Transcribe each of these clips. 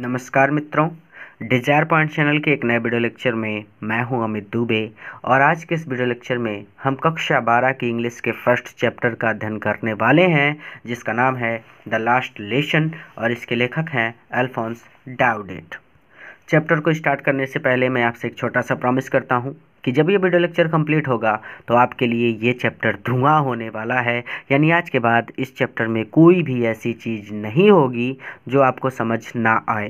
नमस्कार मित्रों Dzire point channel के एक नए वीडियो लेक्चर में मैं हूं अमित दुबे और आज के इस वीडियो लेक्चर में हम कक्षा बारह की इंग्लिश के फर्स्ट चैप्टर का अध्ययन करने वाले हैं जिसका नाम है द लास्ट लेशन और इसके लेखक हैं अल्फोंस डाउडेट चैप्टर को स्टार्ट करने से पहले मैं आपसे एक छोटा सा प्रॉमिस करता हूँ कि जब ये वीडियो लेक्चर कंप्लीट होगा तो आपके लिए ये चैप्टर धुआं होने वाला है यानी आज के बाद इस चैप्टर में कोई भी ऐसी चीज़ नहीं होगी जो आपको समझ ना आए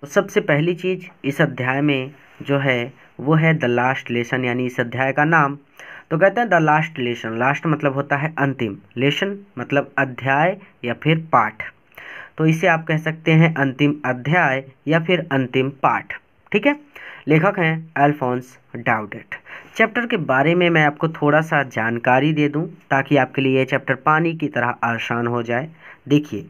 तो सबसे पहली चीज़ इस अध्याय में जो है वो है द लास्ट लेसन यानी इस अध्याय का नाम तो कहते हैं द लास्ट लेसन लास्ट मतलब होता है अंतिम लेसन मतलब अध्याय या फिर पाठ तो इसे आप कह सकते हैं अंतिम अध्याय या फिर अंतिम पाठ ठीक है लेखक हैं अल्फोंस डाउडेट चैप्टर के बारे में मैं आपको थोड़ा सा जानकारी दे दूं ताकि आपके लिए ये चैप्टर पानी की तरह आसान हो जाए देखिए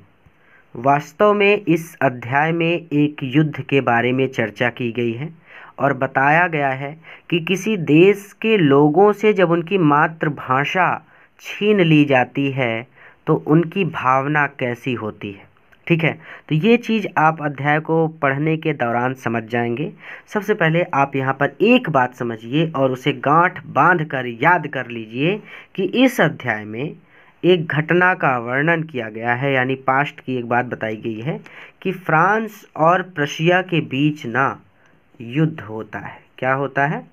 वास्तव में इस अध्याय में एक युद्ध के बारे में चर्चा की गई है और बताया गया है कि किसी देश के लोगों से जब उनकी मातृभाषा छीन ली जाती है तो उनकी भावना कैसी होती है ठीक है तो ये चीज़ आप अध्याय को पढ़ने के दौरान समझ जाएंगे सबसे पहले आप यहाँ पर एक बात समझिए और उसे गांठ बांध कर याद कर लीजिए कि इस अध्याय में एक घटना का वर्णन किया गया है यानी पास्ट की एक बात बताई गई है कि फ्रांस और प्रशिया के बीच ना युद्ध होता है क्या होता है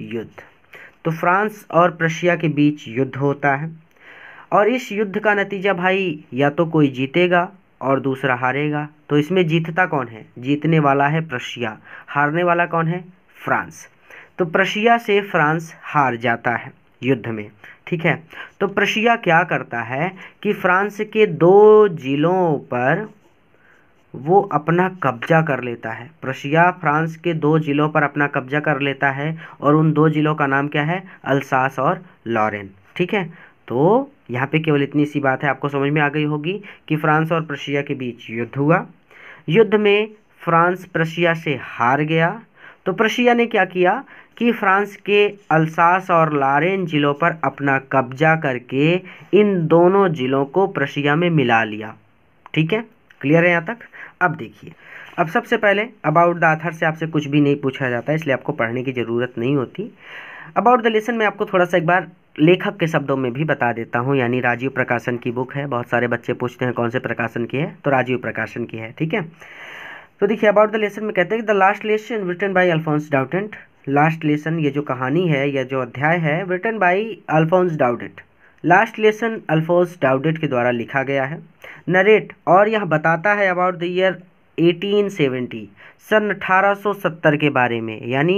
युद्ध तो फ्रांस और प्रशिया के बीच युद्ध होता है और इस युद्ध का नतीजा भाई या तो कोई जीतेगा और दूसरा हारेगा तो इसमें जीतता कौन है जीतने वाला है प्रशिया हारने वाला कौन है फ्रांस तो प्रशिया से फ्रांस हार जाता है युद्ध में ठीक है तो प्रशिया क्या करता है कि फ्रांस के दो जिलों पर वो अपना कब्जा कर लेता है प्रशिया फ्रांस के दो ज़िलों पर अपना कब्जा कर लेता है और उन दो ज़िलों का नाम क्या है अल्सास और लॉरेन ठीक है तो यहाँ पे केवल इतनी सी बात है आपको समझ में आ गई होगी कि फ्रांस और प्रशिया के बीच युद्ध हुआ युद्ध में फ्रांस प्रशिया से हार गया तो प्रशिया ने क्या किया कि फ्रांस के अलसास और लारेन ज़िलों पर अपना कब्जा करके इन दोनों ज़िलों को प्रशिया में मिला लिया ठीक है क्लियर है यहाँ तक अब देखिए अब सबसे पहले अबाउट द आथर से आपसे कुछ भी नहीं पूछा जाता इसलिए आपको पढ़ने की ज़रूरत नहीं होती अबाउट द लेसन मैं आपको थोड़ा सा एक बार लेखक के शब्दों में भी बता देता हूँ यानी राजीव प्रकाशन की बुक है बहुत सारे बच्चे पूछते हैं कौन से प्रकाशन की है तो राजीव प्रकाशन की है ठीक है तो देखिए अबाउट द लेसन में कहते हैं कि the last lesson written by Alphonse डाउटेंट लास्ट लेसन ये जो कहानी है या जो अध्याय है written by Alphonse Daudet last lesson Alphonse Daudet के द्वारा लिखा गया है नरेट और यह बताता है अबाउट द ईयर 1870 सन 1870 के बारे में यानी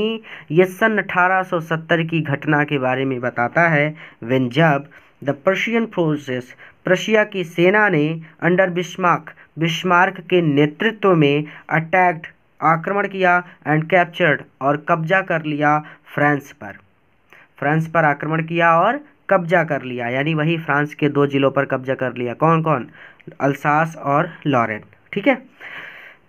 यह सन 1870 की घटना के बारे में बताता है वेन जब द पर्शियन फोर्सेस प्रशिया की सेना ने अंडर बिस्मार्क बिस्मार्क के नेतृत्व में अटैक्ड आक्रमण किया एंड कैप्चर्ड और कब्जा कर लिया फ्रांस पर फ्रांस पर आक्रमण किया और कब्जा कर लिया यानी वही फ्रांस के दो जिलों पर कब्जा कर लिया कौन कौन अल्सास और लॉरेन ठीक है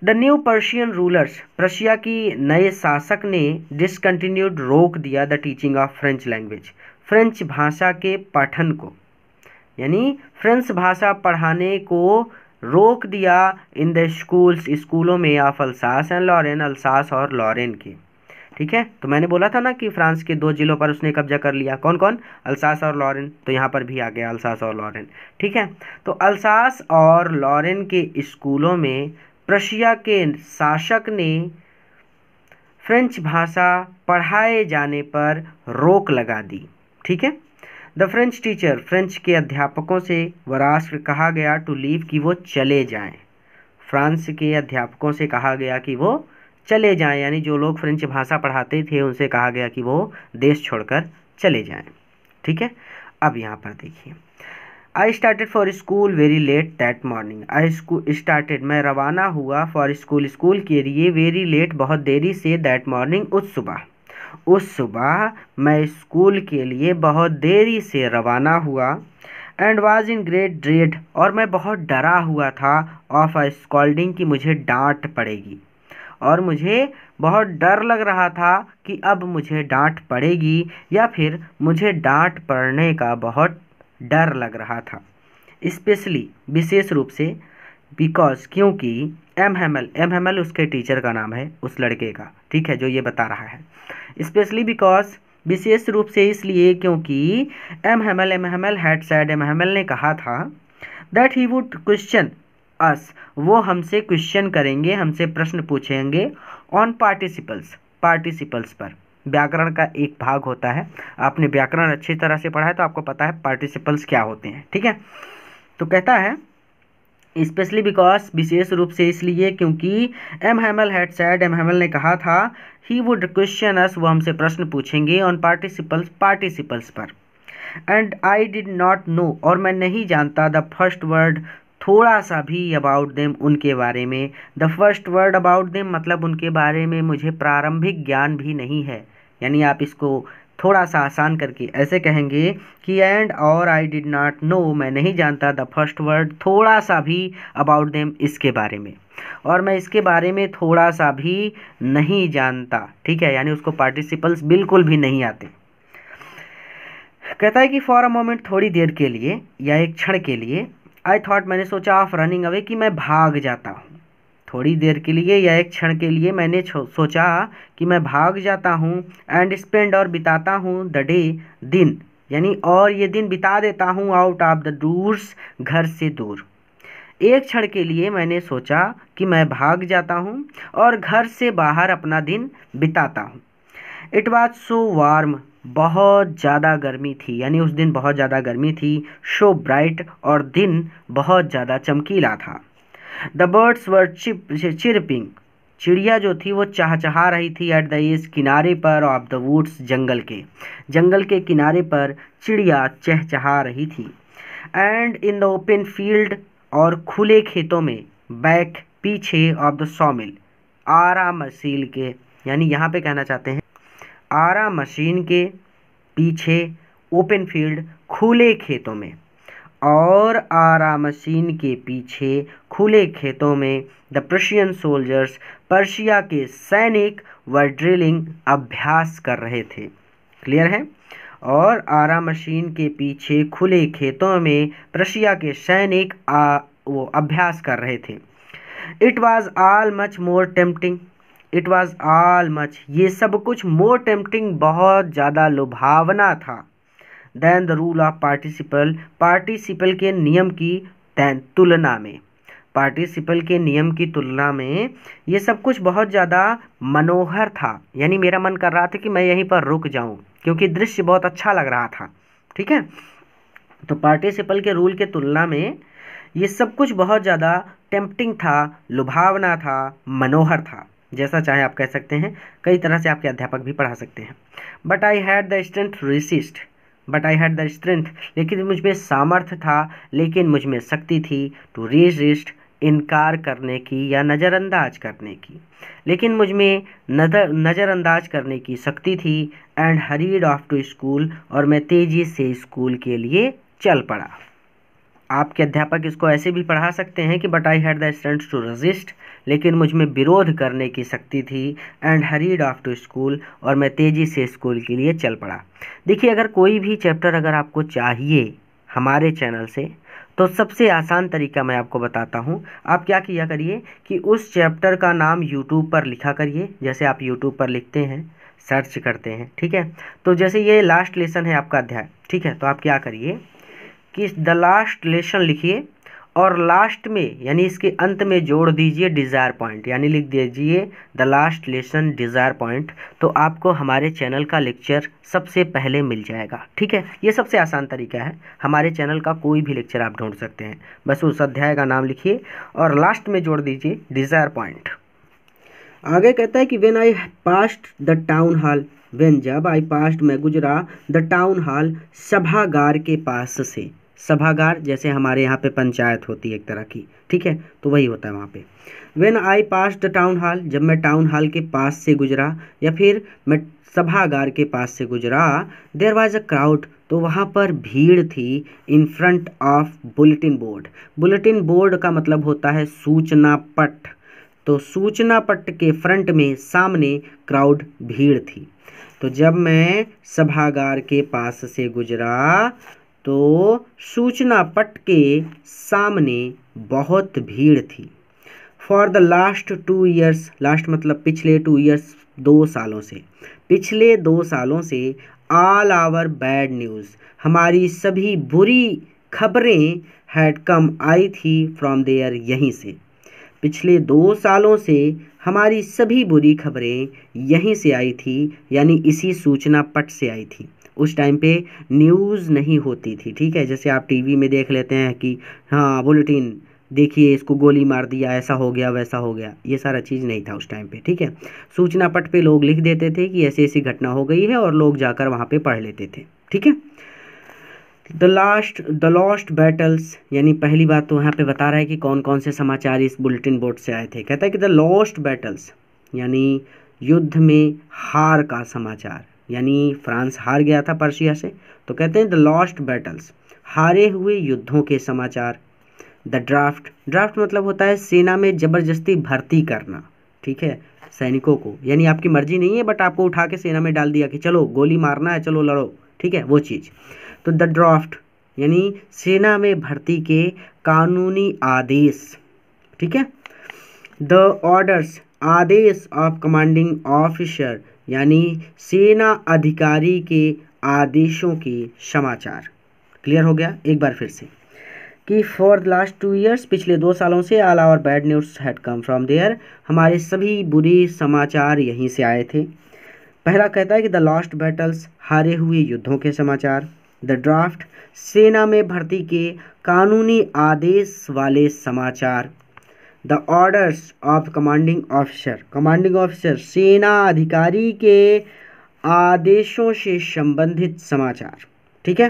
the new Persian rulers Prussia की नए शासक ने डिसकंटिन्यूड रोक दिया the teaching of French language French भाषा के पठन को यानी फ्रेंच भाषा पढ़ाने को रोक दिया इन द स्कूल्स स्कूलों में of Alsace and Lorraine Alsace और लॉरेन के ठीक है तो मैंने बोला था ना कि फ्रांस के दो जिलों पर उसने कब्जा कर लिया कौन कौन अल्सास और लॉरेन तो यहाँ पर भी आ गया अल्सास और लॉरेन ठीक है तो अल्सास और लॉरेन के स्कूलों में प्रशिया के शासक ने फ्रेंच भाषा पढ़ाए जाने पर रोक लगा दी ठीक है द फ्रेंच टीचर फ्रेंच के अध्यापकों से व राष्ट्र कहा गया टू लीव कि वो चले जाएं फ्रांस के अध्यापकों से कहा गया कि वो चले जाएं यानी जो लोग फ्रेंच भाषा पढ़ाते थे उनसे कहा गया कि वो देश छोड़कर चले जाएं ठीक है अब यहाँ पर देखिए I started for school very late that morning I started मैं रवाना हुआ फॉर स्कूल स्कूल के लिए वेरी लेट बहुत देरी से दैट मॉर्निंग उस सुबह उस सुबह मैं स्कूल के लिए बहुत देरी से रवाना हुआ and was in great dread और मैं बहुत डरा हुआ था ऑफ आई स्कॉल्डिंग की मुझे डांट पड़ेगी और मुझे बहुत डर लग रहा था कि अब मुझे डांट पड़ेगी या फिर मुझे डांट पड़ने का बहुत डर लग रहा था स्पेशली विशेष रूप से बिकॉज क्योंकि एम हेमल एम हेमल उसके टीचर का नाम है उस लड़के का ठीक है जो ये बता रहा है स्पेशली बिकॉज विशेष रूप से इसलिए क्योंकि M Hamel M Hamel had said M Hamel ने कहा था that he would question us वो हमसे क्वेश्चन करेंगे हमसे प्रश्न पूछेंगे ऑन पार्टिसिपल्स पार्टिसिपल्स पर व्याकरण का एक भाग होता है आपने व्याकरण अच्छी तरह से पढ़ा है तो आपको पता है पार्टिसिपल्स क्या होते हैं ठीक है तो कहता है स्पेशली बिकॉज विशेष रूप से इसलिए क्योंकि M Hamel had said M Hamel ने कहा था ही वुड क्वेश्चन अस वो हमसे प्रश्न पूछेंगे ऑन पार्टिसिपल्स पार्टिसिपल्स पर and I did not know और मैं नहीं जानता द फर्स्ट वर्ड थोड़ा सा भी अबाउट देम उनके बारे में the first word about them मतलब उनके बारे में मुझे प्रारंभिक ज्ञान भी नहीं है यानी आप इसको थोड़ा सा आसान करके ऐसे कहेंगे कि एंड और आई डिड नॉट नो मैं नहीं जानता द फर्स्ट वर्ड थोड़ा सा भी अबाउट देम इसके बारे में और मैं इसके बारे में थोड़ा सा भी नहीं जानता ठीक है यानी उसको पार्टिसिपल्स बिल्कुल भी नहीं आते कहता है कि फॉर अ मोमेंट थोड़ी देर के लिए या एक क्षण के लिए आई थॉट मैंने सोचा ऑफ रनिंग अवे कि मैं भाग जाता हूँ थोड़ी देर के लिए या एक क्षण के लिए मैंने सोचा कि मैं भाग जाता हूँ एंड स्पेंड और बिताता हूँ द डे दिन यानी और ये दिन बिता देता हूँ आउट ऑफ द डूर्स घर से दूर एक क्षण के लिए मैंने सोचा कि मैं भाग जाता हूँ और घर से बाहर अपना दिन बिताता हूँ इट वॉज सो वार्म बहुत ज़्यादा गर्मी थी यानी उस दिन बहुत ज़्यादा गर्मी थी शो ब्राइट और दिन बहुत ज़्यादा चमकीला था the birds were chirp chirping चिड़िया जो थी वो चहचहा रही थी एट द इस किनारे पर ऑफ द वुड्स जंगल के जंगल के किनारे पर चिड़िया चहचहा रही थी and in the open field और खुले खेतों में बैक पीछे ऑफ द सॉमिल आरा मशीन के यानी यहाँ पे कहना चाहते हैं आरा मशीन के पीछे ओपन फील्ड खुले खेतों में और आरा मशीन के पीछे खुले खेतों में द प्रशियन सोल्जर्स पर्शिया के सैनिक व ड्रिलिंग अभ्यास कर रहे थे क्लियर है और आरा मशीन के पीछे खुले खेतों में प्रशिया के सैनिक वो अभ्यास कर रहे थे it was all much more tempting it was all much ये सब कुछ मोर टेम्पटिंग बहुत ज़्यादा लुभावना था than the rule of participle participle के नियम की दैन तुलना में पार्टिसिपल के नियम की तुलना में ये सब कुछ बहुत ज़्यादा मनोहर था यानी मेरा मन कर रहा था कि मैं यहीं पर रुक जाऊँ क्योंकि दृश्य बहुत अच्छा लग रहा था ठीक है तो पार्टिसिपल के रूल के तुलना में ये सब कुछ बहुत ज़्यादा टेम्पटिंग था लुभावना था मनोहर था जैसा चाहे आप कह सकते हैं कई तरह से आपके अध्यापक भी पढ़ा सकते हैं but I had the strength resist but I had the strength लेकिन मुझ में सामर्थ्य था लेकिन मुझ में शक्ति थी टू रेजिस्ट इनकार करने की या नज़रअंदाज करने की लेकिन मुझ में नजर नज़रअंदाज करने की शक्ति थी and hurried off to school और मैं तेज़ी से स्कूल के लिए चल पड़ा आपके अध्यापक इसको ऐसे भी पढ़ा सकते हैं कि but I had the strength to resist लेकिन मुझ में विरोध करने की शक्ति थी and hurried off to school और मैं तेज़ी से स्कूल के लिए चल पड़ा देखिए अगर कोई भी चैप्टर अगर आपको चाहिए हमारे चैनल से तो सबसे आसान तरीका मैं आपको बताता हूँ आप क्या किया करिए कि उस चैप्टर का नाम यूट्यूब पर लिखा करिए जैसे आप यूट्यूब पर लिखते हैं सर्च करते हैं ठीक है तो जैसे ये लास्ट लेसन है आपका अध्याय ठीक है तो आप क्या करिए कि द लास्ट लेसन लिखिए और लास्ट में यानी इसके अंत में जोड़ दीजिए डिज़ायर पॉइंट यानी लिख दीजिए the last lesson desire point तो आपको हमारे चैनल का लेक्चर सबसे पहले मिल जाएगा ठीक है ये सबसे आसान तरीका है हमारे चैनल का कोई भी लेक्चर आप ढूंढ सकते हैं बस उस अध्याय का नाम लिखिए और लास्ट में जोड़ दीजिए डिज़ायर पॉइंट आगे कहता है कि when I passed the town hall when जब आई पास्ट मैं गुजरा द टाउन हॉल सभागार के पास से सभागार जैसे हमारे यहाँ पे पंचायत होती है एक तरह की ठीक है तो वही होता है वहाँ पे when I pass the town hall जब मैं टाउन हॉल के पास से गुजरा या फिर मैं सभागार के पास से गुजरा देर वॉज अ क्राउड तो वहाँ पर भीड़ थी in front of bulletin board bulletin board का मतलब होता है सूचना पट तो सूचना पट के फ्रंट में सामने क्राउड भीड़ थी तो जब मैं सभागार के पास से गुजरा तो सूचना पट के सामने बहुत भीड़ थी for the last two years last मतलब पिछले टू ईयर्स दो सालों से पिछले दो सालों से ऑल आवर बैड न्यूज़ हमारी सभी बुरी खबरें हैड कम आई थी फ्रॉम देयर यहीं से पिछले दो सालों से हमारी सभी बुरी खबरें यहीं से आई थी यानी इसी सूचना पट से आई थी उस टाइम पे न्यूज़ नहीं होती थी ठीक है जैसे आप टीवी में देख लेते हैं कि हाँ बुलेटिन देखिए इसको गोली मार दिया ऐसा हो गया वैसा हो गया ये सारा चीज़ नहीं था उस टाइम पे ठीक है सूचना पट पे लोग लिख देते थे कि ऐसी ऐसी घटना हो गई है और लोग जाकर वहाँ पे पढ़ लेते थे ठीक है the last the lost battles यानी पहली बात तो यहाँ पे बता रहा है कि कौन कौन से समाचार इस बुलेटिन बोर्ड से आए थे कहता है कि द लॉस्ट बैटल्स यानी युद्ध में हार का समाचार यानी फ्रांस हार गया था पर्शिया से तो कहते हैं द लॉस्ट बैटल्स हारे हुए युद्धों के समाचार द ड्राफ्ट ड्राफ्ट मतलब होता है सेना में ज़बरदस्ती भर्ती करना ठीक है सैनिकों को यानी आपकी मर्जी नहीं है बट आपको उठा के सेना में डाल दिया कि चलो गोली मारना है चलो लड़ो ठीक है वो चीज़ तो द ड्राफ्ट यानी सेना में भर्ती के कानूनी आदेश ठीक है द ऑर्डर्स आदेश ऑफ कमांडिंग ऑफिसर यानी सेना अधिकारी के आदेशों के समाचार क्लियर हो गया एक बार फिर से कि for the last two years पिछले दो सालों से all our bad news had come from there हमारे सभी बुरे समाचार यहीं से आए थे पहला कहता है कि द लास्ट बैटल्स हारे हुए युद्धों के समाचार द ड्राफ्ट सेना में भर्ती के कानूनी आदेश वाले समाचार the orders of commanding officer commanding officer सेना अधिकारी के आदेशों से संबंधित समाचार ठीक है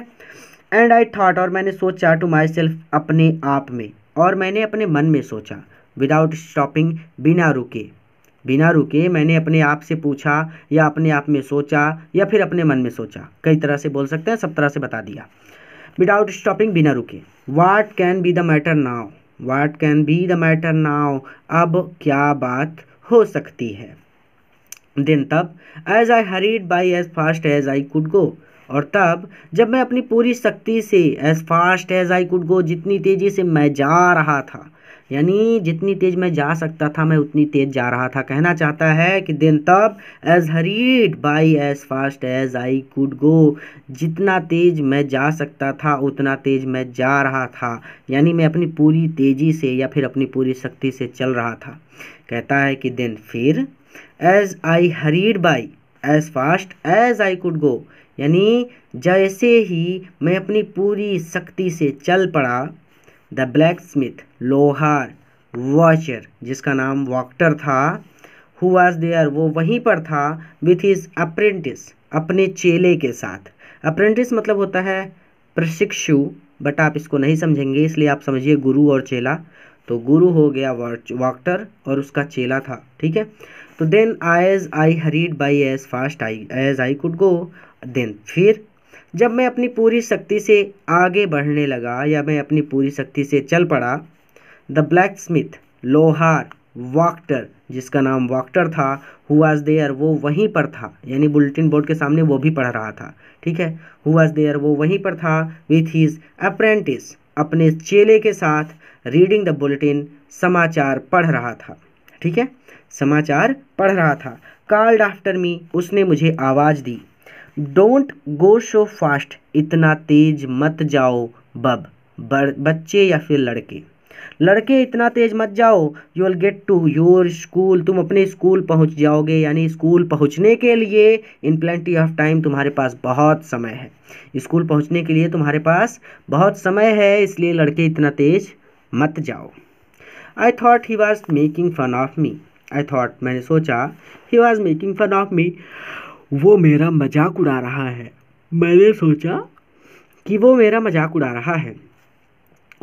एंड आई थाट और मैंने सोचा टू माई सेल्फ अपने आप में और मैंने अपने मन में सोचा विदाउट स्टॉपिंग बिना रुके बिना रुके मैंने अपने आप से पूछा या अपने आप में सोचा या फिर अपने मन में सोचा कई तरह से बोल सकते हैं सब तरह से बता दिया विदाउट स्टॉपिंग बिना रुके what can be the matter now what can be the matter now अब क्या बात हो सकती है दिन तब as I hurried by as fast as I could go और तब जब मैं अपनी पूरी शक्ति से as fast as I could go जितनी तेज़ी से मैं जा रहा था यानी जितनी तेज़ मैं जा सकता था मैं उतनी तेज़ जा रहा था कहना चाहता है कि देन तब as hurried by as fast as I could go जितना तेज़ मैं जा सकता था उतना तेज़ मैं जा रहा था यानी मैं अपनी पूरी तेज़ी से या फिर अपनी पूरी शक्ति से चल रहा था कहता है कि देन फिर as I hurried by as fast as I could go यानी जैसे ही मैं अपनी पूरी शक्ति से चल पड़ा द ब्लैक स्मिथ लोहार वॉचर जिसका नाम वॉक्टर था हु वॉज देयर वो वहीं पर था विथ हिज अप्रेंटिस अपने चेले के साथ अप्रेंटिस मतलब होता है प्रशिक्षु बट आप इसको नहीं समझेंगे इसलिए आप समझिए गुरु और चेला तो गुरु हो गया वॉक्टर और उसका चेला था ठीक है तो then as I hurried by as fast I as I could go then फिर जब मैं अपनी पूरी शक्ति से आगे बढ़ने लगा या मैं अपनी पूरी शक्ति से चल पड़ा द ब्लैक स्मिथ लोहार वॉक्टर जिसका नाम वॉक्टर था हु वाज देयर वो वहीं पर था यानी बुलेटिन बोर्ड के सामने वो भी पढ़ रहा था ठीक है हु वाज देयर वो वहीं पर था विथ हीज अप्रेंटिस अपने चेले के साथ रीडिंग द बुलेटिन समाचार पढ़ रहा था ठीक है समाचार पढ़ रहा था कॉल्ड आफ्टर मी उसने मुझे आवाज़ दी डोंट गो शो फास्ट इतना तेज मत जाओ बब बच्चे या फिर लड़के लड़के इतना तेज़ मत जाओ you will get to your school तुम अपने स्कूल पहुंच जाओगे यानी स्कूल पहुंचने के लिए इन प्लेंटी ऑफ टाइम तुम्हारे पास बहुत समय है स्कूल पहुंचने के लिए तुम्हारे पास बहुत समय है इसलिए लड़के इतना तेज़ मत जाओ I thought he was making fun of me I thought मैंने सोचा he was making fun of me वो मेरा मजाक उड़ा रहा है मैंने सोचा कि वो मेरा मजाक उड़ा रहा है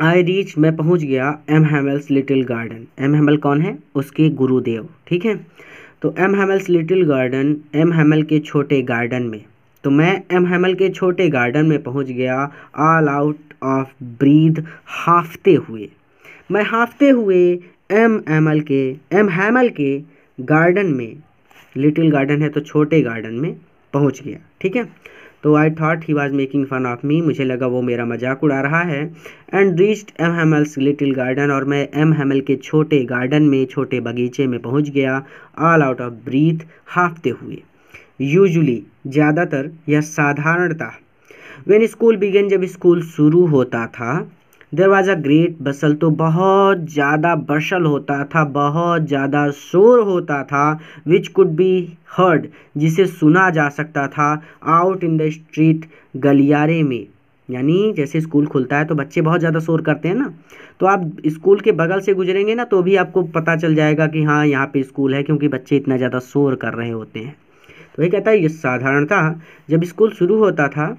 आई रीच मैं पहुंच गया M Hamel's little garden M Hamel कौन है उसके गुरुदेव ठीक है तो M Hamel's little garden M Hamel के छोटे गार्डन में तो मैं एम हेमल के छोटे गार्डन में पहुंच गया ऑल आउट ऑफ ब्रीद हाफते हुए मैं हाफते हुए एम एमल के एम हेमल के गार्डन में लिटिल गार्डन है तो छोटे गार्डन में पहुंच गया ठीक है तो I thought he was making fun of me मुझे लगा वो मेरा मजाक उड़ा रहा है and reached M Hamel's little garden और मैं एम हेमल के छोटे गार्डन में छोटे बगीचे में पहुंच गया ऑल आउट ऑफ ब्रीथ हाफते हुए यूजली ज़्यादातर यह साधारणता वेन स्कूल बिगेन जब स्कूल शुरू होता था देर वॉज अ ग्रेट बसल तो बहुत ज़्यादा बशल होता था बहुत ज़्यादा शोर होता था विच कुड बी हर्ड जिसे सुना जा सकता था आउट इन द स्ट्रीट गलियारे में यानी जैसे स्कूल खुलता है तो बच्चे बहुत ज़्यादा शोर करते हैं ना तो आप स्कूल के बगल से गुजरेंगे ना तो भी आपको पता चल जाएगा कि हाँ यहाँ पे स्कूल है क्योंकि बच्चे इतना ज़्यादा शोर कर रहे होते हैं तो ये कहता है ये साधारणतः जब स्कूल शुरू होता था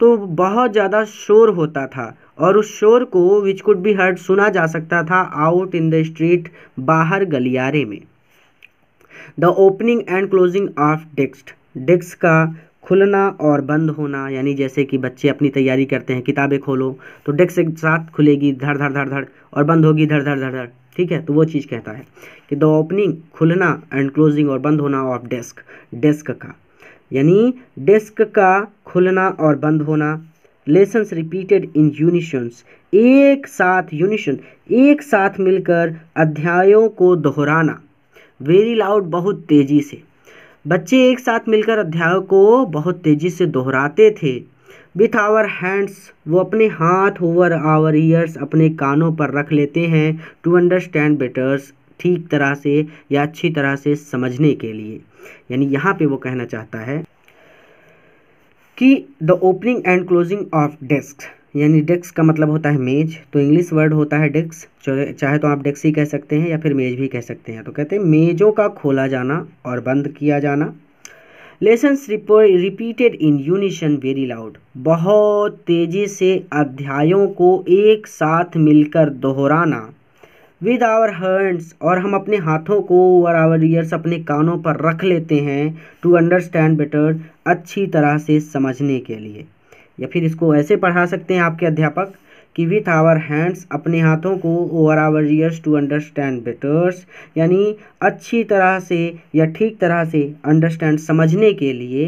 तो बहुत ज़्यादा शोर होता था और उस शोर को विच कुड बी हर्ड सुना जा सकता था आउट इन द स्ट्रीट बाहर गलियारे में the opening and closing of desk desk का खुलना और बंद होना यानी जैसे कि बच्चे अपनी तैयारी करते हैं किताबें खोलो तो डेस्क एक साथ खुलेगी धड़ धड़ धड़ धड़ और बंद होगी धड़ धड़ धड़ धड़ ठीक है तो वो चीज़ कहता है कि द ओपनिंग खुलना एंड क्लोजिंग और बंद होना ऑफ डेस्क डेस्क का यानी डेस्क का खुलना और बंद होना लेसन्स रिपीटेड इन यूनिशंस एक साथ यूनिशन एक साथ मिलकर अध्यायों को दोहराना वेरी लाउड बहुत तेज़ी से बच्चे एक साथ मिलकर अध्यायों को बहुत तेज़ी से दोहराते थे विथ आवर हैंड्स वो अपने हाथ ओवर आवर ईयर्स अपने कानों पर रख लेते हैं टू अंडरस्टैंड बेटर्स ठीक तरह से या अच्छी तरह से समझने के लिए यानी यहाँ पे वो कहना चाहता है कि the opening and closing of desk यानी डेस्क का मतलब होता है मेज तो इंग्लिश वर्ड होता है डेस्क चाहे तो आप डेस्क ही कह सकते हैं या फिर मेज भी कह सकते हैं तो कहते हैं मेजों का खोला जाना और बंद किया जाना lessons repeated in unison very loud बहुत तेज़ी से अध्यायों को एक साथ मिलकर दोहराना विद आवर हैंड्स और हम अपने हाथों को और आवर ईयर्स अपने कानों पर रख लेते हैं टू अंडरस्टैंड बेटर अच्छी तरह से समझने के लिए या फिर इसको ऐसे पढ़ा सकते हैं आपके अध्यापक कि विथ आवर हैंड्स अपने हाथों को over our ears to understand betters यानी अच्छी तरह से या ठीक तरह से अंडरस्टैंड समझने के लिए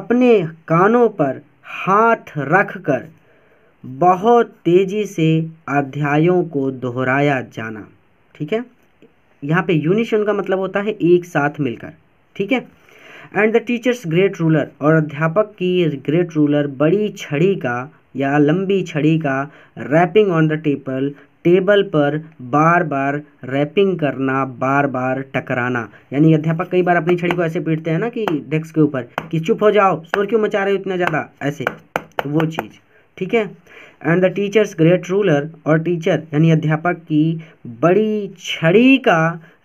अपने कानों पर हाथ रख कर बहुत तेज़ी से अध्यायों को दोहराया जाना ठीक है यहाँ पे यूनिशन का मतलब होता है एक साथ मिलकर ठीक है and the teacher's great ruler और अध्यापक की ग्रेट रूलर बड़ी छड़ी का या लंबी छड़ी का rapping on the table table पर बार बार रैपिंग करना बार बार टकराना यानी अध्यापक कई बार अपनी छड़ी को ऐसे पीटते हैं ना कि डेस्क के ऊपर कि चुप हो जाओ शोर क्यों मचा रहे हो इतना ज़्यादा ऐसे तो वो चीज़ ठीक है and the teacher's great ruler और टीचर यानी अध्यापक की बड़ी छड़ी का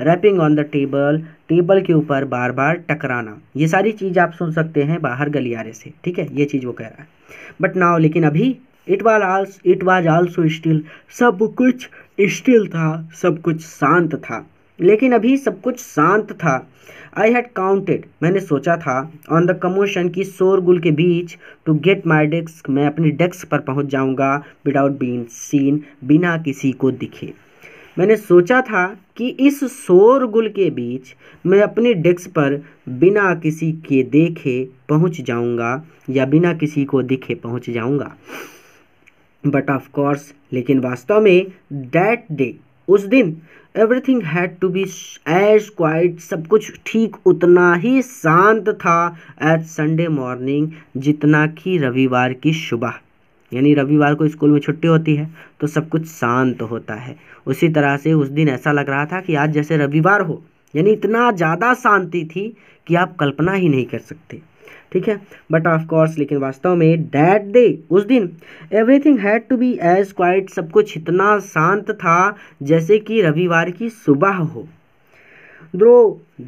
rapping on the table table के ऊपर बार बार टकराना ये सारी चीज़ आप सुन सकते हैं बाहर गलियारे से ठीक है ये चीज़ वो कह रहा है बट नाव लेकिन अभी it was also it was also still सब कुछ स्टिल था सब कुछ शांत था लेकिन अभी सब कुछ शांत था आई हैड काउंटेड मैंने सोचा था ऑन द कमोशन की शोरगुल के बीच टू गेट माई डेस्क मैं अपने डेस्क पर पहुंच जाऊंगा विदाउट बीन सीन बिना किसी को दिखे मैंने सोचा था कि इस शोरगुल के बीच मैं अपने डेस्क पर बिना किसी के देखे पहुंच जाऊंगा या बिना किसी को दिखे पहुंच जाऊंगा बट ऑफ कोर्स लेकिन वास्तव में दैट डे उस दिन everything had to be as quiet सब कुछ ठीक उतना ही शांत था एज संडे मॉर्निंग जितना कि रविवार की सुबह यानी रविवार को स्कूल में छुट्टी होती है तो सब कुछ शांत होता है उसी तरह से उस दिन ऐसा लग रहा था कि आज जैसे रविवार हो यानी इतना ज़्यादा शांति थी कि आप कल्पना ही नहीं कर सकते ठीक है बट ऑफ कोर्स लेकिन वास्तव में डैट डे उस दिन everything had to be as quiet सब कुछ इतना शांत था जैसे कि रविवार की सुबह हो द्रो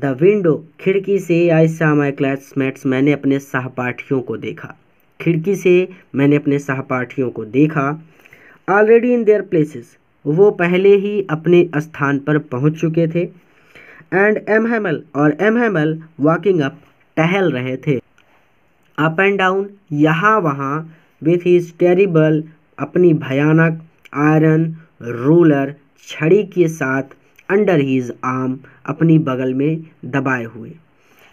द विंडो खिड़की से आई सा माई क्लासमेट्स मैंने अपने सहपाठियों को देखा खिड़की से मैंने अपने सहपाठियों को देखा ऑलरेडी इन देयर प्लेसेस वो पहले ही अपने स्थान पर पहुंच चुके थे एंड एम हेमल और एम हेमल वॉकिंग अप टहल रहे थे अप एंड डाउन यहाँ वहाँ विथ हिज टेरिबल अपनी भयानक आयरन रूलर छड़ी के साथ अंडर हीज आर्म अपनी बगल में दबाए हुए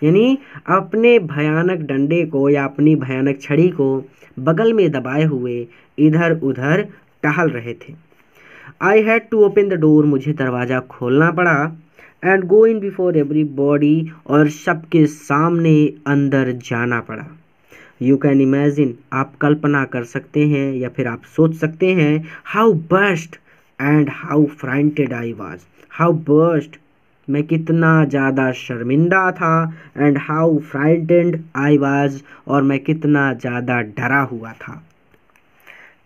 यानी अपने भयानक डंडे को या अपनी भयानक छड़ी को बगल में दबाए हुए इधर उधर टहल रहे थे I had to open the door मुझे दरवाज़ा खोलना पड़ा and go in before everybody और सबके सामने अंदर जाना पड़ा यू कैन इमेजिन आप कल्पना कर सकते हैं या फिर आप सोच सकते हैं how bust and how frightened I was how bust मैं कितना ज़्यादा शर्मिंदा था and how frightened I was और मैं कितना ज़्यादा डरा हुआ था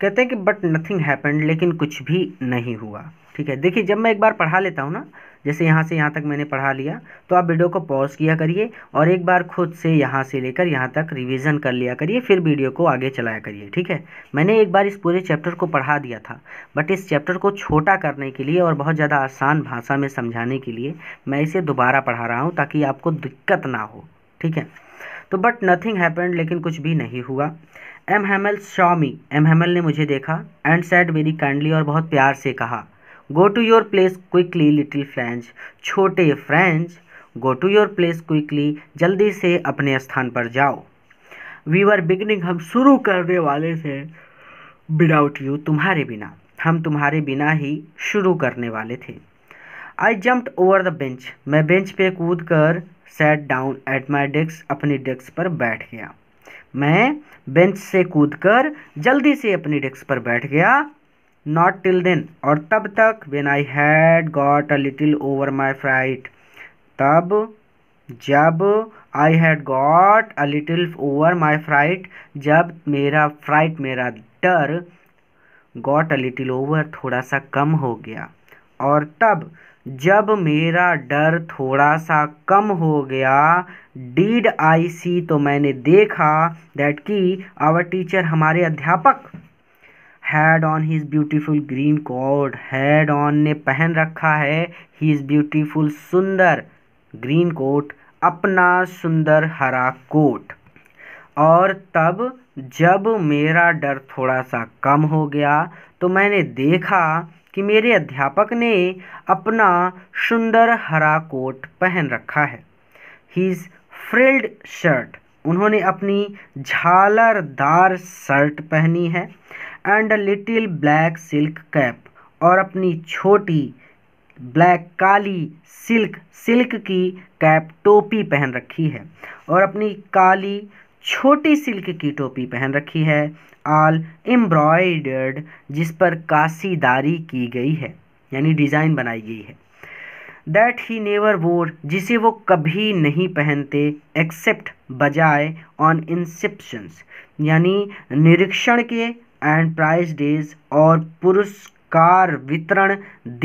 कहते हैं कि बट नथिंग हैपेंड लेकिन कुछ भी नहीं हुआ ठीक है देखिए जब मैं एक बार पढ़ा लेता हूँ ना जैसे यहाँ से यहाँ तक मैंने पढ़ा लिया तो आप वीडियो को पॉज किया करिए और एक बार खुद से यहाँ से लेकर यहाँ तक रिवीजन कर लिया करिए फिर वीडियो को आगे चलाया करिए ठीक है मैंने एक बार इस पूरे चैप्टर को पढ़ा दिया था बट इस चैप्टर को छोटा करने के लिए और बहुत ज़्यादा आसान भाषा में समझाने के लिए मैं इसे दोबारा पढ़ा रहा हूँ ताकि आपको दिक्कत ना हो ठीक है तो बट नथिंग हैपेंड लेकिन कुछ भी नहीं हुआ M Hamel saw me M Hamel ने मुझे देखा एंड सैड वेरी काइंडली और बहुत प्यार से कहा go to your place quickly little French छोटे French go to your place quickly जल्दी से अपने स्थान पर जाओ वी आर बिगनिंग हम शुरू करने वाले थे विदाउट यू तुम्हारे बिना हम तुम्हारे बिना ही शुरू करने वाले थे I jumped over the bench मैं बेंच पे कूद कर sat down at my desk अपनी डेस्क पर बैठ गया मैं बेंच से कूद कर जल्दी से अपनी डेस्क पर बैठ गया नॉट टिल देन और तब तक when I had got a little over my fright तब जब I had got a little over my fright जब मेरा फ्राइट मेरा डर गॉट अ लिटिल ओवर थोड़ा सा कम हो गया और तब जब मेरा डर थोड़ा सा कम हो गया डीड आई सी तो मैंने देखा दैट कि आवर टीचर हमारे अध्यापक had on his beautiful green coat had on ने पहन रखा है ही इज़ ब्यूटीफुल सुंदर ग्रीन कोट अपना सुंदर हरा कोट और तब जब मेरा डर थोड़ा सा कम हो गया तो मैंने देखा कि मेरे अध्यापक ने अपना सुंदर हरा कोट पहन रखा है हीज फ्रिल्ड शर्ट उन्होंने अपनी झालरदार शर्ट पहनी है and little black silk cap और अपनी छोटी ब्लैक काली सिल्क सिल्क की कैप टोपी पहन रखी है और अपनी काली छोटी सिल्क की टोपी पहन रखी है आल एम्ब्रॉयडर्ड जिस पर काशीदारी की गई है यानी डिज़ाइन बनाई गई है दैट ही नेवर वोर जिसे वो कभी नहीं पहनते एक्सेप्ट बजाय ऑन इंसेप्शंस यानी निरीक्षण के एंड प्राइज डेज और पुरस्कार वितरण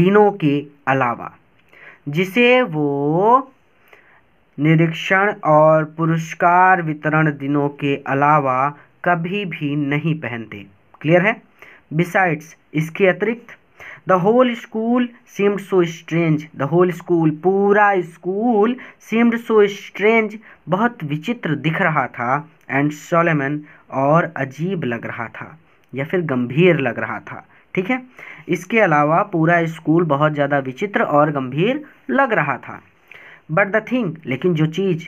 दिनों के अलावा जिसे वो निरीक्षण और पुरस्कार वितरण दिनों के अलावा कभी भी नहीं पहनते क्लियर है बिसाइड्स इसके अतिरिक्त the whole school seemed so strange the whole school पूरा स्कूल सीम्ड सो स्ट्रेंज बहुत विचित्र दिख रहा था एंड सोलेमन और अजीब लग रहा था या फिर गंभीर लग रहा था ठीक है इसके अलावा पूरा स्कूल बहुत ज़्यादा विचित्र और गंभीर लग रहा था बट द थिंग लेकिन जो चीज़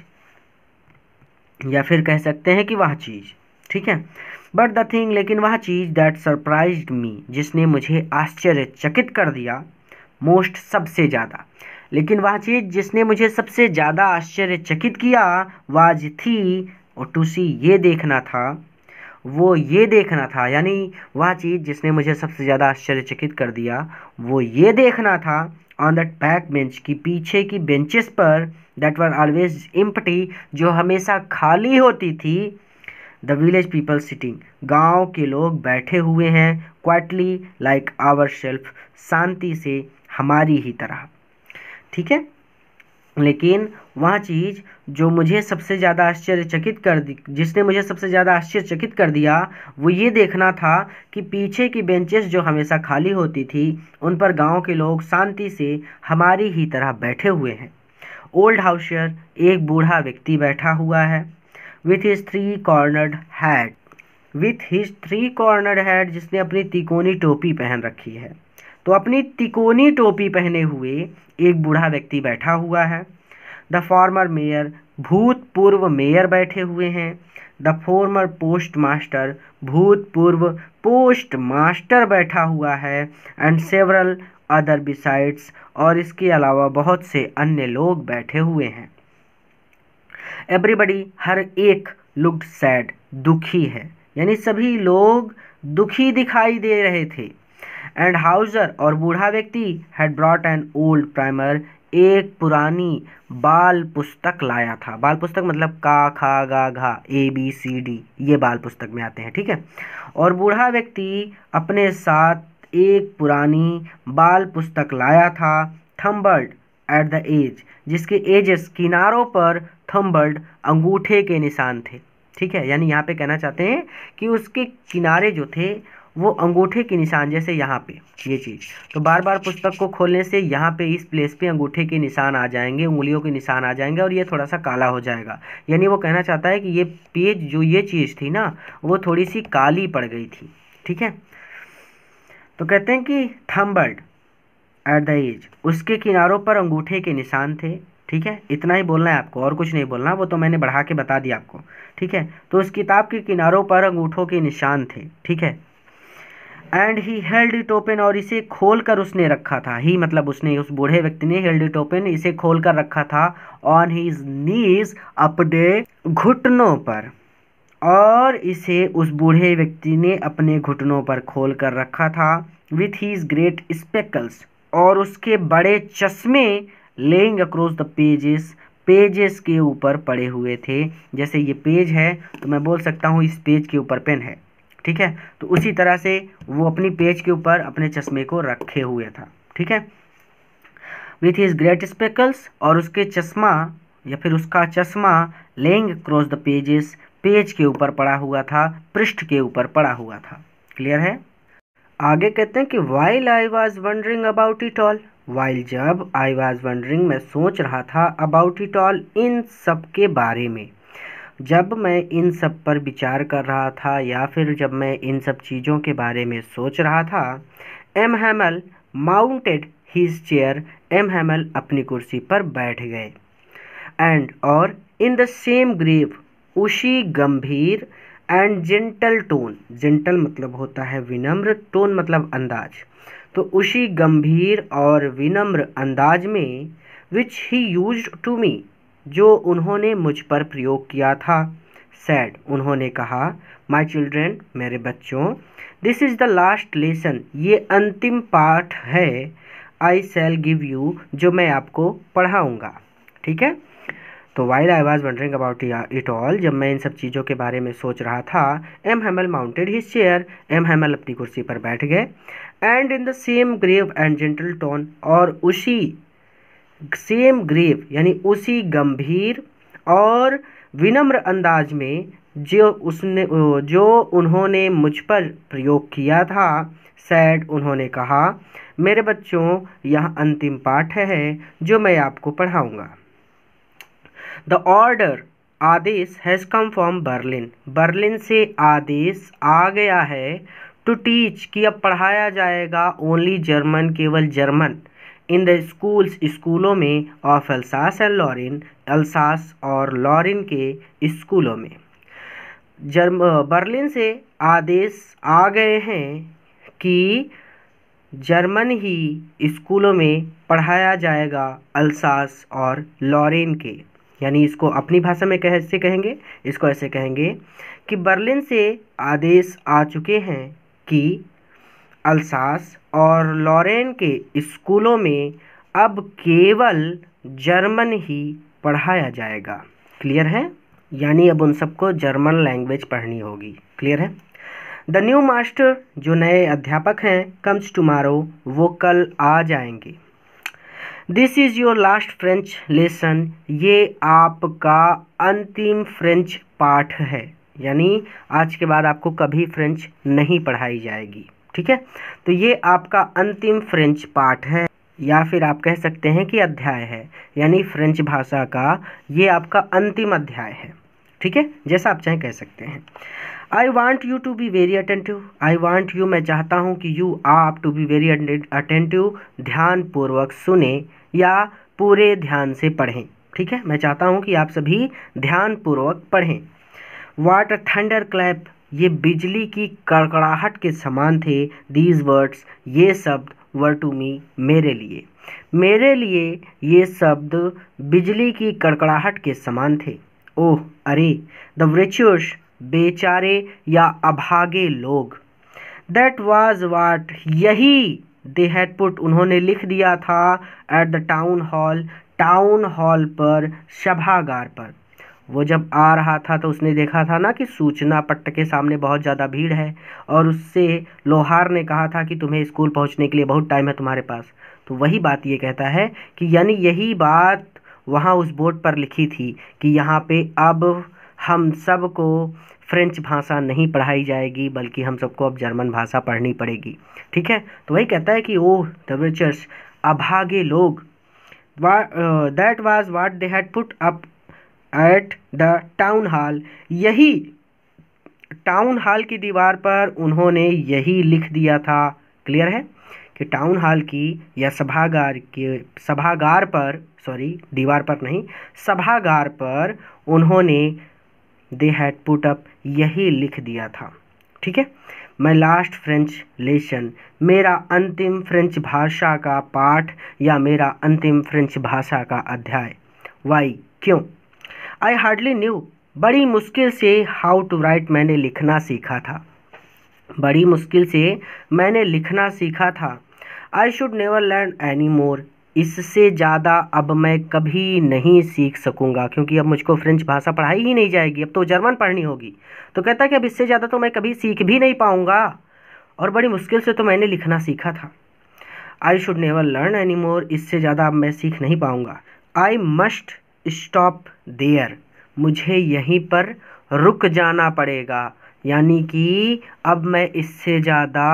या फिर कह सकते हैं कि वह चीज़ ठीक है बट द थिंग लेकिन वह चीज़ दैट सरप्राइज मी जिसने मुझे आश्चर्यचकित कर दिया मोस्ट सबसे ज़्यादा लेकिन वह चीज़ जिसने मुझे सबसे ज़्यादा आश्चर्यचकित किया वाज थी और टूसी ये देखना था वो ये देखना था यानी वह चीज़ जिसने मुझे सबसे ज़्यादा आश्चर्यचकित कर दिया वो ये देखना था ऑन दैट बैक बेंच की पीछे की बेंचेस पर दैट वर ऑलवेज इम्पटी जो हमेशा खाली होती थी द विलेज पीपल सिटिंग गांव के लोग बैठे हुए हैं क्वाइटली लाइक आवर सेल्फ शांति से हमारी ही तरह ठीक है लेकिन वह चीज़ जो मुझे सबसे ज़्यादा आश्चर्यचकित कर दी जिसने मुझे सबसे ज़्यादा आश्चर्यचकित कर दिया वो ये देखना था कि पीछे की बेंचेस जो हमेशा खाली होती थी उन पर गांव के लोग शांति से हमारी ही तरह बैठे हुए हैं ओल्ड हाउसर एक बूढ़ा व्यक्ति बैठा हुआ है with his three cornered hat with his three corner hat जिसने अपनी तिकोनी टोपी पहन रखी है तो अपनी तिकोनी टोपी पहने हुए एक बूढ़ा व्यक्ति बैठा हुआ है द फॉर्मर मेयर भूतपूर्व मेयर बैठे हुए हैं द फॉर्मर पोस्ट मास्टर भूतपूर्व पोस्ट मास्टर बैठा हुआ है एंड सेवरल अदर बिसाइड्स और इसके अलावा बहुत से अन्य लोग बैठे हुए हैं एवरीबडी हर एक लुक सैड दुखी है यानी सभी लोग दुखी दिखाई दे रहे थे एंड हाउजर और बूढ़ा व्यक्ति had brought an old primer एक पुरानी बाल पुस्तक लाया था बाल पुस्तक मतलब का खा गा घा ए बी सी डी ये बाल पुस्तक में आते हैं ठीक है और बूढ़ा व्यक्ति अपने साथ एक पुरानी बाल पुस्तक लाया था थम्बर्ड एट द एज जिसके एजेस किनारों पर थम्बर्ड अंगूठे के निशान थे ठीक है यानी यहाँ पे कहना चाहते हैं कि उसके किनारे जो थे वो अंगूठे के निशान जैसे यहाँ पे ये चीज़ तो बार बार पुस्तक को खोलने से यहाँ पे इस प्लेस पे अंगूठे के निशान आ जाएंगे उंगलियों के निशान आ जाएंगे और ये थोड़ा सा काला हो जाएगा यानी वो कहना चाहता है कि ये पेज जो ये चीज़ थी ना वो थोड़ी सी काली पड़ गई थी ठीक है तो कहते हैं कि थम्बर्ड एट द एज उसके किनारों पर अंगूठे के निशान थे ठीक है इतना ही बोलना है आपको और कुछ नहीं बोलना वो तो मैंने बढ़ा के बता दिया आपको ठीक है तो उस किताब के किनारों पर अंगूठों के निशान थे ठीक है and he held it open और इसे खोल कर उसने रखा था ही मतलब उसने उस बूढ़े व्यक्ति ने हेल्ड इट ओपन इसे खोल कर रखा था ऑन हीज नीज अपने घुटनों पर और इसे उस बूढ़े व्यक्ति ने अपने घुटनों पर खोल कर रखा था विथ हीज ग्रेट स्पेकल्स और उसके बड़े चश्मे lying across the pages pages के ऊपर पड़े हुए थे जैसे ये पेज है तो मैं बोल सकता हूँ इस पेज के ऊपर पेन है ठीक है तो उसी तरह से वो अपनी पेज के ऊपर अपने चश्मे को रखे हुए था ठीक है विथ हिज ग्रेट स्पेकल्स और उसके चश्मा या फिर उसका चश्मा lying cross the pages page के ऊपर पड़ा हुआ था पृष्ठ के ऊपर पड़ा हुआ था क्लियर है आगे कहते हैं कि while I was wondering about it all while जब आई वॉज वंडरिंग मैं सोच रहा था अबाउट इट ऑल इन सब के बारे में जब मैं इन सब पर विचार कर रहा था या फिर जब मैं इन सब चीज़ों के बारे में सोच रहा था M Hamel mounted his chair M Hamel अपनी कुर्सी पर बैठ गए एंड और इन द सेम ग्रीव उसी गंभीर एंड जेंटल टोन जेंटल मतलब होता है विनम्र टोन मतलब अंदाज तो उसी गंभीर और विनम्र अंदाज में विच ही यूज टू मी जो उन्होंने मुझ पर प्रयोग किया था सैड उन्होंने कहा माई चिल्ड्रेन मेरे बच्चों this is the last lesson ये अंतिम पाठ है आई सेल गिव यू जो मैं आपको पढ़ाऊँगा ठीक है तो while I was wondering about it all जब मैं इन सब चीज़ों के बारे में सोच रहा था M Hamel mounted his chair M Hamel अपनी कुर्सी पर बैठ गए and in the same grave and gentle tone और उसी सेम ग्रेव यानी उसी गंभीर और विनम्र अंदाज में जो उसने जो उन्होंने मुझ पर प्रयोग किया था सैड उन्होंने कहा मेरे बच्चों यह अंतिम पाठ है जो मैं आपको पढ़ाऊँगा द ऑर्डर आदेश has come from Berlin Berlin से आदेश आ गया है टू टीच कि अब पढ़ाया जाएगा ओनली जर्मन केवल जर्मन इन द स्कूल्स स्कूलों में of Alsace and Lorraine Alsace और लॉरिन के स्कूलों में जर्म बर्लिन से आदेश आ गए हैं कि जर्मन ही स्कूलों में पढ़ाया जाएगा अल्सास और लॉरिन के यानी इसको अपनी भाषा में कैसे कहेंगे इसको ऐसे कहेंगे कि बर्लिन से आदेश आ चुके हैं कि अल्सास और लॉरेन के स्कूलों में अब केवल जर्मन ही पढ़ाया जाएगा क्लियर है यानी अब उन सबको जर्मन लैंग्वेज पढ़नी होगी क्लियर है द न्यू मास्टर जो नए अध्यापक हैं कम्स टुमारो वो कल आ जाएंगे this is your last French lesson ये आपका अंतिम फ्रेंच पाठ है यानी आज के बाद आपको कभी फ्रेंच नहीं पढ़ाई जाएगी ठीक है तो ये आपका अंतिम फ्रेंच पार्ट है या फिर आप कह सकते हैं कि अध्याय है यानी फ्रेंच भाषा का ये आपका अंतिम अध्याय है ठीक है जैसा आप चाहें कह सकते हैं I want you to be very attentive I want you मैं चाहता हूँ कि यू आप टू बी वेरी अटेंटिव ध्यानपूर्वक सुने या पूरे ध्यान से पढ़ें ठीक है मैं चाहता हूँ कि आप सभी ध्यानपूर्वक पढ़ें वाट अ थंडर क्लैप ये बिजली की कड़कड़ाहट के समान थे दीज वर्ड्स ये शब्द वर टू मी मेरे लिए मेरे लिए ये शब्द बिजली की कड़कड़ाहट के समान थे ओह अरे द वृचुष बेचारे या अभागे लोग दैट वॉज वाट यही दे हैड पुट उन्होंने लिख दिया था at the town hall town hall पर सभागार पर वो जब आ रहा था तो उसने देखा था ना कि सूचना पट्ट के सामने बहुत ज़्यादा भीड़ है और उससे लोहार ने कहा था कि तुम्हें स्कूल पहुंचने के लिए बहुत टाइम है तुम्हारे पास तो वही बात ये कहता है कि यानी यही बात वहाँ उस बोर्ड पर लिखी थी कि यहाँ पे अब हम सब को फ्रेंच भाषा नहीं पढ़ाई जाएगी बल्कि हम सबको अब जर्मन भाषा पढ़नी पड़ेगी ठीक है तो वही कहता है कि ओह द रिचर्स अभागे लोग that was what they had put up at the town hall यही टाउन हॉल की दीवार पर उन्होंने यही लिख दिया था क्लियर है कि टाउन हॉल की या सभागार के सभागार पर सॉरी दीवार पर नहीं सभागार पर उन्होंने दे हैड पुट अप यही लिख दिया था ठीक है मैं लास्ट फ्रेंच लेसन मेरा अंतिम फ्रेंच भाषा का पाठ या मेरा अंतिम फ्रेंच भाषा का अध्याय वाई क्यों आई हार्डली न्यू बड़ी मुश्किल से हाउ टू राइट मैंने लिखना सीखा था बड़ी मुश्किल से मैंने लिखना सीखा था I should never learn any more इससे ज़्यादा अब मैं कभी नहीं सीख सकूंगा क्योंकि अब मुझको फ्रेंच भाषा पढ़ाई ही नहीं जाएगी अब तो जर्मन पढ़नी होगी तो कहता है कि अब इससे ज़्यादा तो मैं कभी सीख भी नहीं पाऊंगा और बड़ी मुश्किल से तो मैंने लिखना सीखा था I should never learn any more इससे ज़्यादा अब मैं सीख नहीं पाऊँगा आई मस्ट स्टॉप देयर मुझे यहीं पर रुक जाना पड़ेगा यानी कि अब मैं इससे ज़्यादा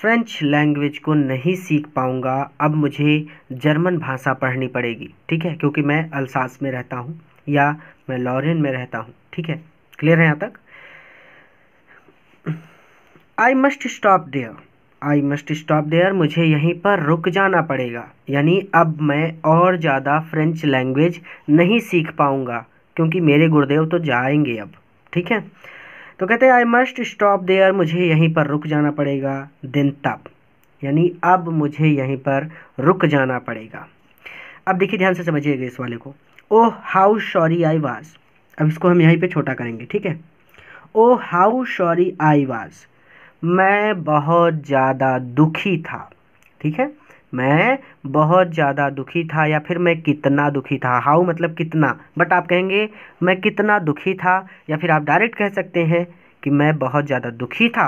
फ्रेंच लैंग्वेज को नहीं सीख पाऊँगा अब मुझे जर्मन भाषा पढ़नी पड़ेगी ठीक है क्योंकि मैं अल्सास में रहता हूँ या मैं लॉरेन में रहता हूँ ठीक है क्लियर है यहाँ तक I must stop there I must stop there मुझे यहीं पर रुक जाना पड़ेगा यानी अब मैं और ज़्यादा फ्रेंच लैंग्वेज नहीं सीख पाऊँगा क्योंकि मेरे गुरुदेव तो जाएंगे अब ठीक है तो कहते हैं आई मस्ट स्टॉप देयर मुझे यहीं पर रुक जाना पड़ेगा दिन तब यानी अब मुझे यहीं पर रुक जाना पड़ेगा अब देखिए ध्यान से समझिएगा इस वाले को oh how sorry I was अब इसको हम यहीं पे छोटा करेंगे ठीक है oh how sorry I was मैं बहुत ज़्यादा दुखी था ठीक है मैं बहुत ज़्यादा दुखी था या फिर मैं कितना दुखी था हाउ मतलब कितना बट आप कहेंगे मैं कितना दुखी था या फिर आप डायरेक्ट कह सकते हैं कि मैं बहुत ज़्यादा दुखी था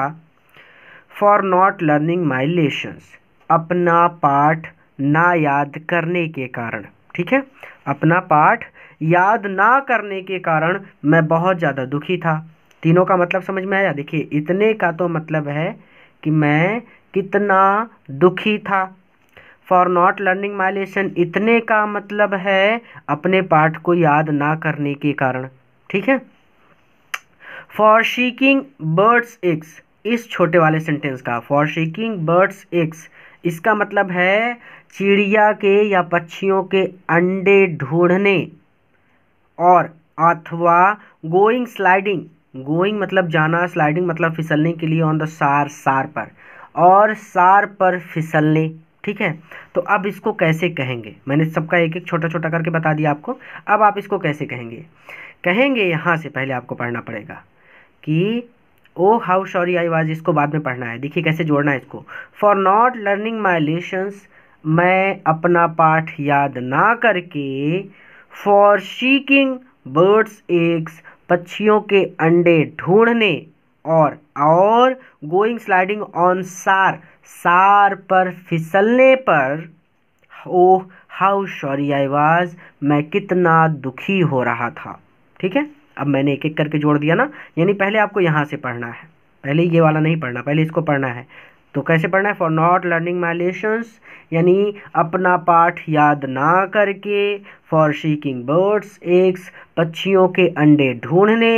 for not learning my lessons अपना पाठ ना याद करने के कारण ठीक है अपना पाठ याद ना करने के कारण मैं बहुत ज़्यादा दुखी था तीनों का मतलब समझ में आया देखिए इतने का तो मतलब है कि मैं कितना दुखी था for not learning my lesson इतने का मतलब है अपने पाठ को याद ना करने के कारण ठीक है फॉर शीकिंग बर्ड्स एग्स इस छोटे वाले सेंटेंस का फॉर शीकिंग बर्ड्स एग्स इसका मतलब है चिड़िया के या पक्षियों के अंडे ढूंढने और अथवा गोइंग स्लाइडिंग गोइंग मतलब जाना स्लाइडिंग मतलब फिसलने के लिए ऑन द सार सार पर और सार पर फिसलने ठीक है तो अब इसको कैसे कहेंगे मैंने सबका एक एक छोटा छोटा करके बता दिया आपको अब आप इसको कैसे कहेंगे कहेंगे यहाँ से पहले आपको पढ़ना पड़ेगा कि oh how sorry I was इसको बाद में पढ़ना है देखिए कैसे जोड़ना है इसको for not learning my lessons मैं अपना पाठ याद ना करके फॉर शीकिंग बर्ड्स एग्स पक्षियों के अंडे ढूंढने और और गोइंग स्लाइडिंग ऑन सार सार पर फिसलने पर oh how sorry I was मैं कितना दुखी हो रहा था ठीक है अब मैंने एक एक करके जोड़ दिया ना यानी पहले आपको यहाँ से पढ़ना है पहले ये वाला नहीं पढ़ना पहले इसको पढ़ना है तो कैसे पढ़ना है for not learning my lessons यानी अपना पाठ याद ना करके फॉर शीकिंग बर्ड्स एग्स पक्षियों के अंडे ढूंढने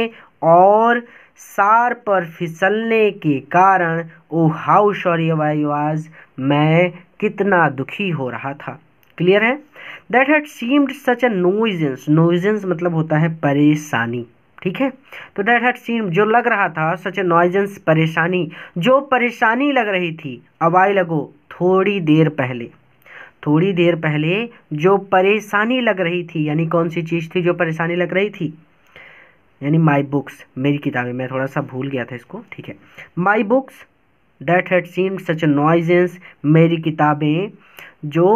और सार पर फिसलने के कारण ओ हाउ शौर्य आई मैं कितना दुखी हो रहा था क्लियर है that had seemed such a nuisance nuisance मतलब होता है परेशानी ठीक है तो दैट हैड सीम जो लग रहा था सच ए नोइजेंस परेशानी जो परेशानी लग रही थी अब आई लगो थोड़ी देर पहले थोड़ी देर पहले जो परेशानी लग रही थी यानी कौन सी चीज़ थी जो परेशानी लग रही थी यानी माई बुक्स मेरी किताबें मैं थोड़ा सा भूल गया था इसको ठीक है my books that had seen such a nuisance मेरी किताबें जो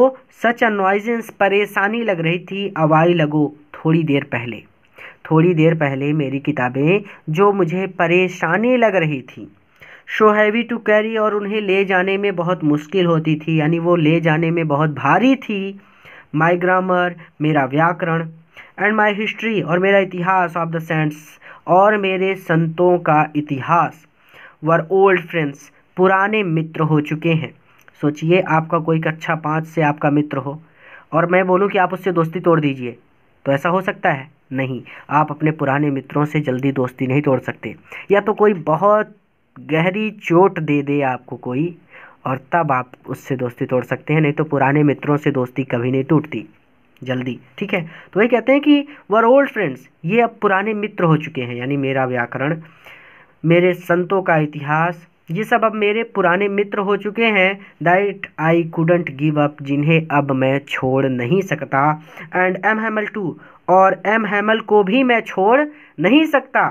सच अ नॉइजेंस परेशानी लग रही थी अवाई लगो थोड़ी देर पहले थोड़ी देर पहले मेरी किताबें जो मुझे परेशानी लग रही थी शो हैवी टू कैरी और उन्हें ले जाने में बहुत मुश्किल होती थी यानी वो ले जाने में बहुत भारी थी माई ग्रामर मेरा व्याकरण एंड माई हिस्ट्री और मेरा इतिहास ऑफ द सेंट्स और मेरे संतों का इतिहास वर ओल्ड फ्रेंड्स पुराने मित्र हो चुके हैं सोचिए आपका कोई कक्षा पाँच से आपका मित्र हो और मैं बोलूँ कि आप उससे दोस्ती तोड़ दीजिए तो ऐसा हो सकता है नहीं आप अपने पुराने मित्रों से जल्दी दोस्ती नहीं तोड़ सकते या तो कोई बहुत गहरी चोट दे दे आपको कोई और तब आप उससे दोस्ती तोड़ सकते हैं नहीं तो पुराने मित्रों से दोस्ती कभी नहीं टूटती जल्दी ठीक है तो वही कहते हैं कि वर ओल्ड फ्रेंड्स ये अब पुराने मित्र हो चुके हैं यानी मेरा व्याकरण मेरे संतों का इतिहास ये सब अब मेरे पुराने मित्र हो चुके हैं that I couldn't give up जिन्हें अब मैं छोड़ नहीं सकता एंड एम हेमल टू और एम हेमल को भी मैं छोड़ नहीं सकता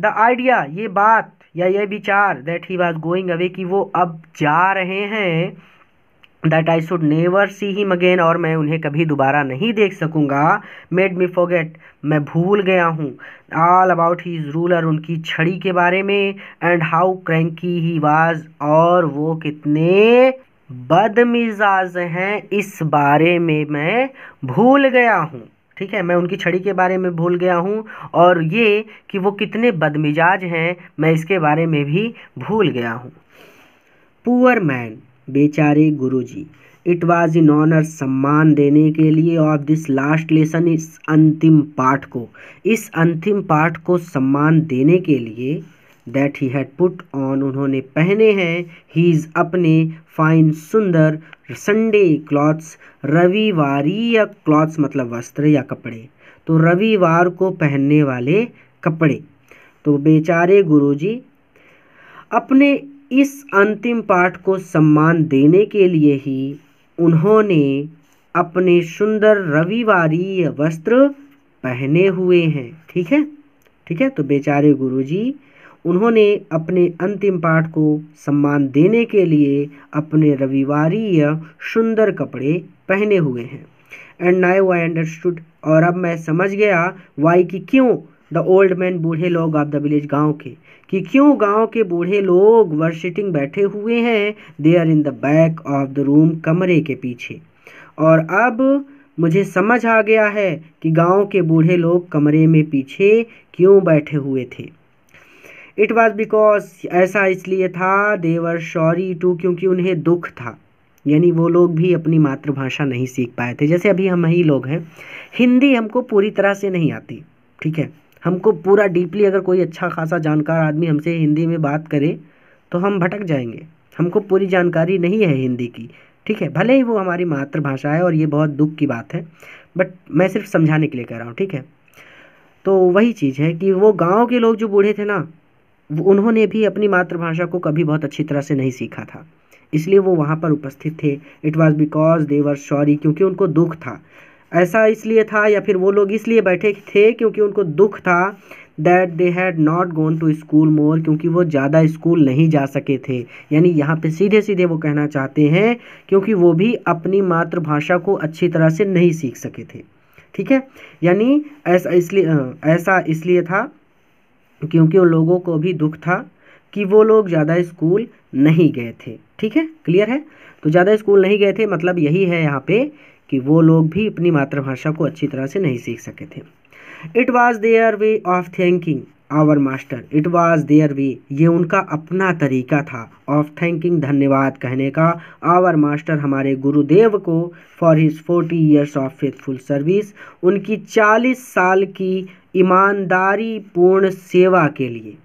द आइडिया ये बात या ये विचार that he was going away कि वो अब जा रहे हैं that I should never see him again और मैं उन्हें कभी दोबारा नहीं देख सकूँगा मेड मी फोगेट मैं भूल गया हूँ ऑल अबाउट हीज रूलर उनकी छड़ी के बारे में and how cranky he was और वो कितने बदमिजाज हैं इस बारे में मैं भूल गया हूँ ठीक है मैं उनकी छड़ी के बारे में भूल गया हूँ और ये कि वो कितने बदमिजाज हैं मैं इसके बारे में भी भूल गया हूँ पुअर मैन बेचारे गुरुजी इट वॉज इन ऑनर सम्मान देने के लिए ऑफ दिस लास्ट लेसन इस अंतिम पाठ को इस अंतिम पाठ को सम्मान देने के लिए that he had put on उन्होंने पहने हैं ही इज़ अपने फाइन सुंदर संडे क्लॉथ्स रविवार या क्लॉथ्स मतलब वस्त्र या कपड़े तो रविवार को पहनने वाले कपड़े तो बेचारे गुरुजी अपने इस अंतिम पाठ को सम्मान देने के लिए ही उन्होंने अपने सुंदर रविवार वस्त्र पहने हुए हैं ठीक है ठीक है तो बेचारे गुरुजी उन्होंने अपने अंतिम पाठ को सम्मान देने के लिए अपने रविवारीय सुंदर कपड़े पहने हुए हैं एंड नाई आई अंडरस्टूड और अब मैं समझ गया वाई कि क्यों द ओल्ड मैन बूढ़े लोग ऑफ द विलेज गांव के कि क्यों गांव के बूढ़े लोग वर्शिटिंग बैठे हुए हैं they are in the back of the room कमरे के पीछे और अब मुझे समझ आ गया है कि गांव के बूढ़े लोग कमरे में पीछे क्यों बैठे हुए थे इट वॉज बिकॉज ऐसा इसलिए था देवर शॉरी टू क्योंकि उन्हें दुख था यानी वो लोग भी अपनी मातृभाषा नहीं सीख पाए थे जैसे अभी हम ही लोग हैं हिंदी हमको पूरी तरह से नहीं आती ठीक है हमको पूरा डीपली अगर कोई अच्छा खासा जानकार आदमी हमसे हिंदी में बात करे तो हम भटक जाएंगे हमको पूरी जानकारी नहीं है हिंदी की ठीक है भले ही वो हमारी मातृभाषा है और ये बहुत दुख की बात है बट मैं सिर्फ समझाने के लिए कह रहा हूँ ठीक है तो वही चीज़ है कि वो गांव के लोग जो बूढ़े थे ना उन्होंने भी अपनी मातृभाषा को कभी बहुत अच्छी तरह से नहीं सीखा था इसलिए वो वहाँ पर उपस्थित थे it was because they were sorry क्योंकि उनको दुख था ऐसा इसलिए था या फिर वो लोग इसलिए बैठे थे क्योंकि उनको दुख था that they had not gone to school more क्योंकि वो ज़्यादा स्कूल नहीं जा सके थे यानी यहाँ पे सीधे सीधे वो कहना चाहते हैं क्योंकि वो भी अपनी मातृभाषा को अच्छी तरह से नहीं सीख सके थे ठीक है यानी ऐसा इसलिए ऐसा इसलिए था क्योंकि उन लोगों को भी दुख था कि वो लोग ज़्यादा स्कूल नहीं गए थे ठीक है क्लियर है तो ज़्यादा स्कूल नहीं गए थे मतलब यही है यहाँ पे कि वो लोग भी अपनी मातृभाषा को अच्छी तरह से नहीं सीख सके थे it was their way of thinking our master it was their way ये उनका अपना तरीका था ऑफ थैंकिंग धन्यवाद कहने का आवर मास्टर हमारे गुरुदेव को for his forty years of faithful service उनकी चालीस साल की ईमानदारी पूर्ण सेवा के लिए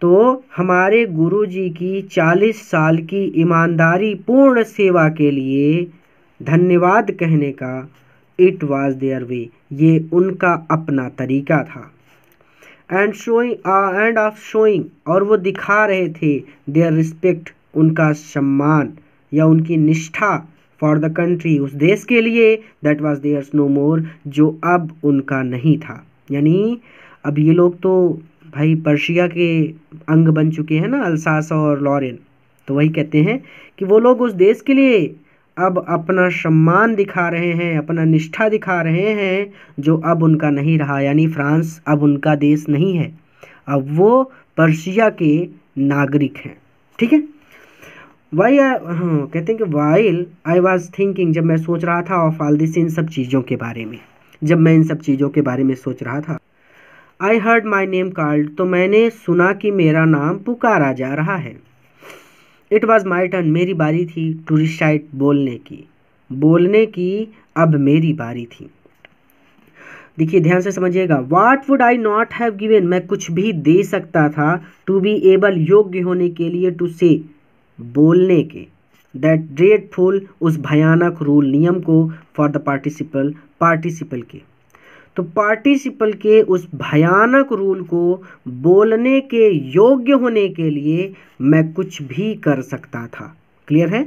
तो हमारे गुरु जी की चालीस साल की ईमानदारी पूर्ण सेवा के लिए धन्यवाद कहने का इट वॉज देयर वे ये उनका अपना तरीका था and showing and of showing और वो दिखा रहे थे देयर रिस्पेक्ट उनका सम्मान या उनकी निष्ठा फॉर द कंट्री उस देश के लिए that was theirs no more जो अब उनका नहीं था यानी अब ये लोग तो भाई पर्शिया के अंग बन चुके हैं ना अलसास और लॉरेन तो वही कहते हैं कि वो लोग उस देश के लिए अब अपना सम्मान दिखा रहे हैं अपना निष्ठा दिखा रहे हैं जो अब उनका नहीं रहा यानी फ्रांस अब उनका देश नहीं है अब वो पर्शिया के नागरिक हैं ठीक है वाई हाँ कहते हैं कि वाइल आई वॉज थिंकिंग जब मैं सोच रहा था ऑफ ऑल दिस इन सब चीज़ों के बारे में जब मैं इन सब चीज़ों के बारे में सोच रहा था I heard my name called तो मैंने सुना कि मेरा नाम पुकारा जा रहा है इट वॉज़ माई टर्न मेरी बारी थी टू रिसाइट बोलने की बोलने की अब मेरी बारी थी देखिए ध्यान से समझिएगा what would I not have given मैं कुछ भी दे सकता था टू बी एबल योग्य होने के लिए टू से बोलने के दैट फुल उस भयानक रूल नियम को फॉर द पार्टिसिपल पार्टिसिपल के तो पार्टिसिपल के उस भयानक रूल को बोलने के योग्य होने के लिए मैं कुछ भी कर सकता था क्लियर है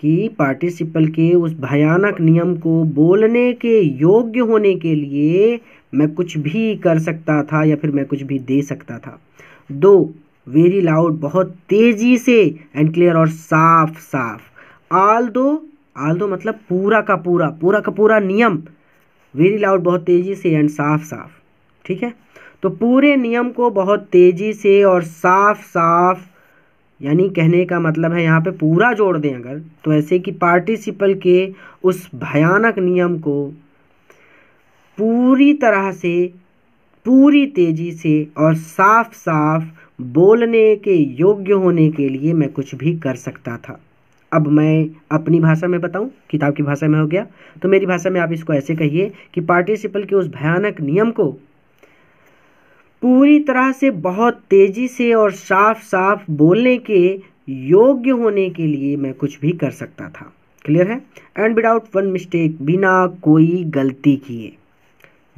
कि पार्टिसिपल के उस भयानक नियम को बोलने के योग्य होने के लिए मैं कुछ भी कर सकता था या फिर मैं कुछ भी दे सकता था दो वेरी लाउड बहुत तेज़ी से एंड क्लियर और साफ साफ आल दो आल दो मतलब पूरा का पूरा पूरा का पूरा नियम वेरी लाउड बहुत तेज़ी से एंड साफ साफ ठीक है तो पूरे नियम को बहुत तेज़ी से और साफ साफ यानी कहने का मतलब है यहाँ पे पूरा जोड़ दें अगर तो ऐसे कि पार्टिसिपल के उस भयानक नियम को पूरी तरह से पूरी तेज़ी से और साफ साफ बोलने के योग्य होने के लिए मैं कुछ भी कर सकता था अब मैं अपनी भाषा में बताऊं किताब की भाषा में हो गया तो मेरी भाषा में आप इसको ऐसे कहिए कि पार्टिसिपल के उस भयानक नियम को पूरी तरह से बहुत तेज़ी से और साफ साफ बोलने के योग्य होने के लिए मैं कुछ भी कर सकता था क्लियर है एंड विदाउट वन मिस्टेक बिना कोई गलती किए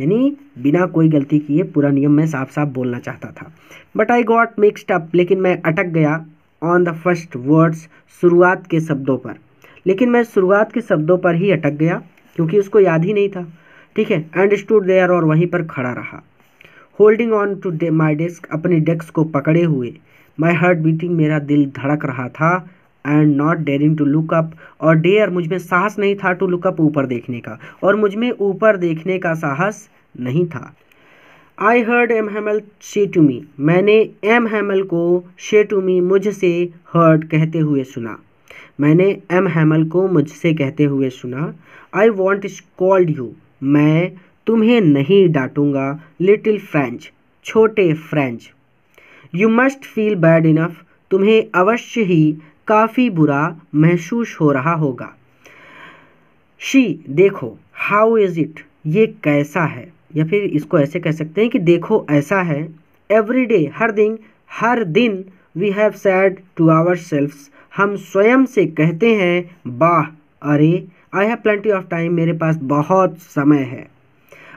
यानी बिना कोई गलती किए पूरा नियम मैं साफ साफ बोलना चाहता था but I got mixed up लेकिन मैं अटक गया ऑन द फर्स्ट वर्ड्स शुरुआत के शब्दों पर लेकिन मैं शुरुआत के शब्दों पर ही अटक गया क्योंकि उसको याद ही नहीं था ठीक है एंड स्टूड देयर और वहीं पर खड़ा रहा holding on to my desk अपने डेस्क को पकड़े हुए माई हार्ट बीटिंग मेरा दिल धड़क रहा था and not daring to look up और डेयर मुझ में साहस नहीं था टू लुक अप ऊपर देखने का और मुझ में ऊपर देखने का साहस नहीं था आई हर्ड एम हेमल से टू मी मैंने एम हेमल को शे टू मी मुझसे हर्ड कहते हुए सुना मैंने एम हैमल को मुझसे कहते हुए सुना आई वॉन्ट कॉल्ड यू मैं तुम्हें नहीं डांटूंगा लिटिल फ्रेंच छोटे French you must feel bad enough तुम्हें अवश्य ही काफ़ी बुरा महसूस हो रहा होगा शी देखो हाउ इज़ इट ये कैसा है या फिर इसको ऐसे कह सकते हैं कि देखो ऐसा है एवरी डे हर दिन हर दिन we have said to our self हम स्वयं से कहते हैं वाह अरे I have plenty of time मेरे पास बहुत समय है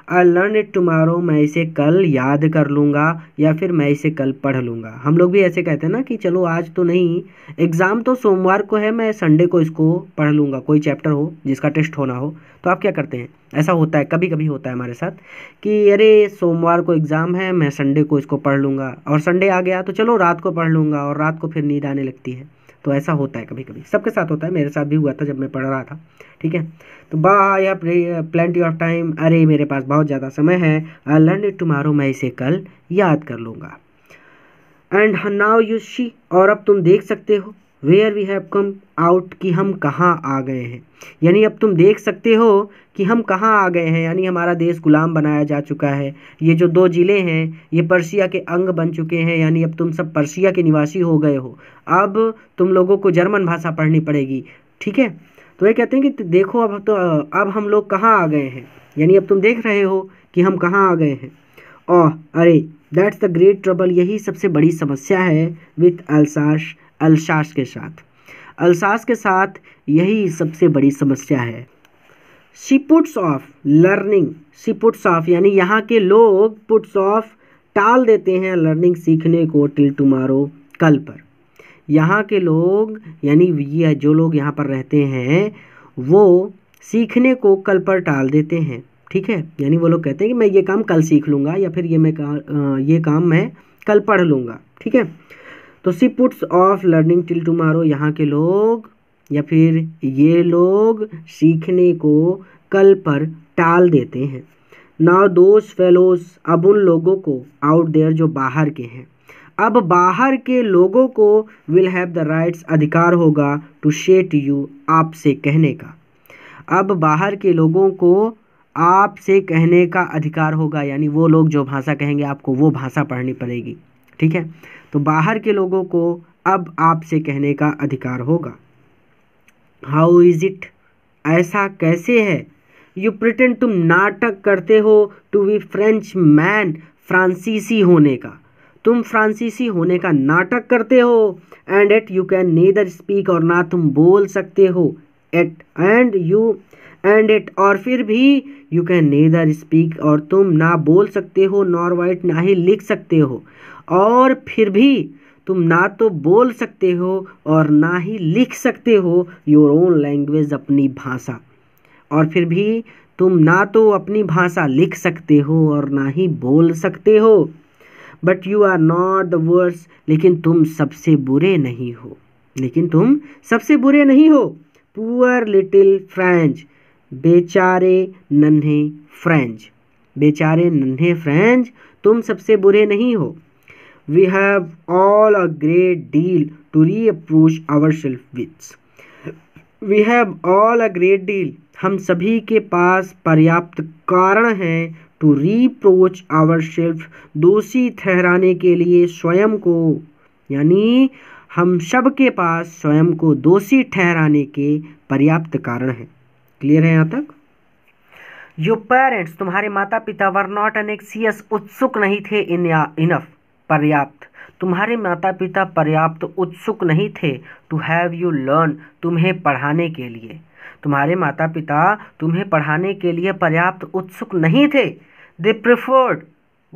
आई लर्न इट टुमारो मैं इसे कल याद कर लूँगा या फिर मैं इसे कल पढ़ लूँगा हम लोग भी ऐसे कहते हैं ना कि चलो आज तो नहीं एग्ज़ाम तो सोमवार को है मैं संडे को इसको पढ़ लूँगा कोई चैप्टर हो जिसका टेस्ट होना हो तो आप क्या करते हैं ऐसा होता है कभी कभी होता है हमारे साथ कि अरे सोमवार को एग्ज़ाम है मैं संडे को इसको पढ़ लूँगा और संडे आ गया तो चलो रात को पढ़ लूँगा और रात को फिर नींद आने लगती है तो ऐसा होता है कभी कभी सबके साथ होता है मेरे साथ भी हुआ था जब मैं पढ़ रहा था ठीक है तो बाय प्लेंटी ऑफ टाइम अरे मेरे पास बहुत ज़्यादा समय है आई लर्न इट टुमारो मैं इसे कल याद कर लूँगा एंड नाव यू शी और अब तुम देख सकते हो where we have come out कि हम कहाँ आ गए हैं यानी अब तुम देख सकते हो कि हम कहाँ आ गए हैं यानी हमारा देश गुलाम बनाया जा चुका है ये जो दो ज़िले हैं ये पर्सिया के अंग बन चुके हैं यानी अब तुम सब पर्सिया के निवासी हो गए हो अब तुम लोगों को जर्मन भाषा पढ़नी पड़ेगी ठीक है तो ये कहते हैं कि तो देखो अब तो अब हम लोग कहाँ आ गए हैं यानी अब तुम देख रहे हो कि हम कहाँ आ गए हैं ओह अरे दैट्स द ग्रेट ट्रबल यही सबसे बड़ी समस्या है विथ अल्साश अल्शास के साथ अल्सास के साथ यही सबसे बड़ी समस्या है she puts puts off learning she puts puts off यानी यहाँ के लोग पुट्स ऑफ टाल देते हैं लर्निंग सीखने को टिल टुमारो कल पर यहाँ के लोग यानी ये जो लोग यहाँ पर रहते हैं वो सीखने को कल पर टाल देते हैं ठीक है यानी वो लोग कहते हैं कि मैं ये काम कल सीख लूँगा या फिर ये मैं का, ये काम मैं कल पढ़ लूँगा ठीक है तो she puts off learning till tomorrow यहाँ के लोग या फिर ये लोग सीखने को कल पर टाल देते हैं नाउ दोस फेलोज अब उन लोगों को आउट देयर जो बाहर के हैं अब बाहर के लोगों को विल हैव द राइट्स अधिकार होगा टू शेट यू आपसे कहने का अब बाहर के लोगों को आपसे कहने का अधिकार होगा यानी वो लोग जो भाषा कहेंगे आपको वो भाषा पढ़नी पड़ेगी ठीक है तो बाहर के लोगों को अब आपसे कहने का अधिकार होगा हाउ इज़ इट ऐसा कैसे है यू प्रिटेंड तुम नाटक करते हो टू बी फ्रेंच मैन फ्रांसीसी होने का तुम फ्रांसीसी होने का नाटक करते हो and yet you can neither speak और ना तुम बोल सकते हो yet and you and it और फिर भी यू कैन नीदर स्पीक और तुम ना बोल सकते हो नॉर वाइट ना ही लिख सकते हो और फिर भी तुम ना तो बोल सकते हो और ना ही लिख सकते हो योर ओन लैंग्वेज अपनी भाषा और फिर भी तुम ना तो अपनी भाषा लिख सकते हो और ना ही बोल सकते हो but you are not the worst लेकिन तुम सबसे बुरे नहीं हो लेकिन तुम सबसे बुरे नहीं हो पुअर लिटिल फ्रेंच बेचारे नन्हे फ्रेंच बेचारे नन्हे फ्रेंच तुम सबसे बुरे नहीं हो we have all a great deal to reproach our self with we have all a great deal हम सभी के पास पर्याप्त कारण हैं टू रीप्रोच आवर सेल्फ दोषी ठहराने के लिए स्वयं को यानी हम सब के पास स्वयं को दोषी ठहराने के पर्याप्त कारण हैं क्लियर है यहाँ तक योर पेरेंट्स तुम्हारे माता पिता वर नॉट एन एनेक्सियस उत्सुक नहीं थे इन इनफ पर्याप्त तुम्हारे माता पिता पर्याप्त उत्सुक नहीं थे टू हैव यू लर्न तुम्हें पढ़ाने के लिए तुम्हारे माता पिता तुम्हें पढ़ाने के लिए पर्याप्त उत्सुक नहीं थे दे प्रिफर्ड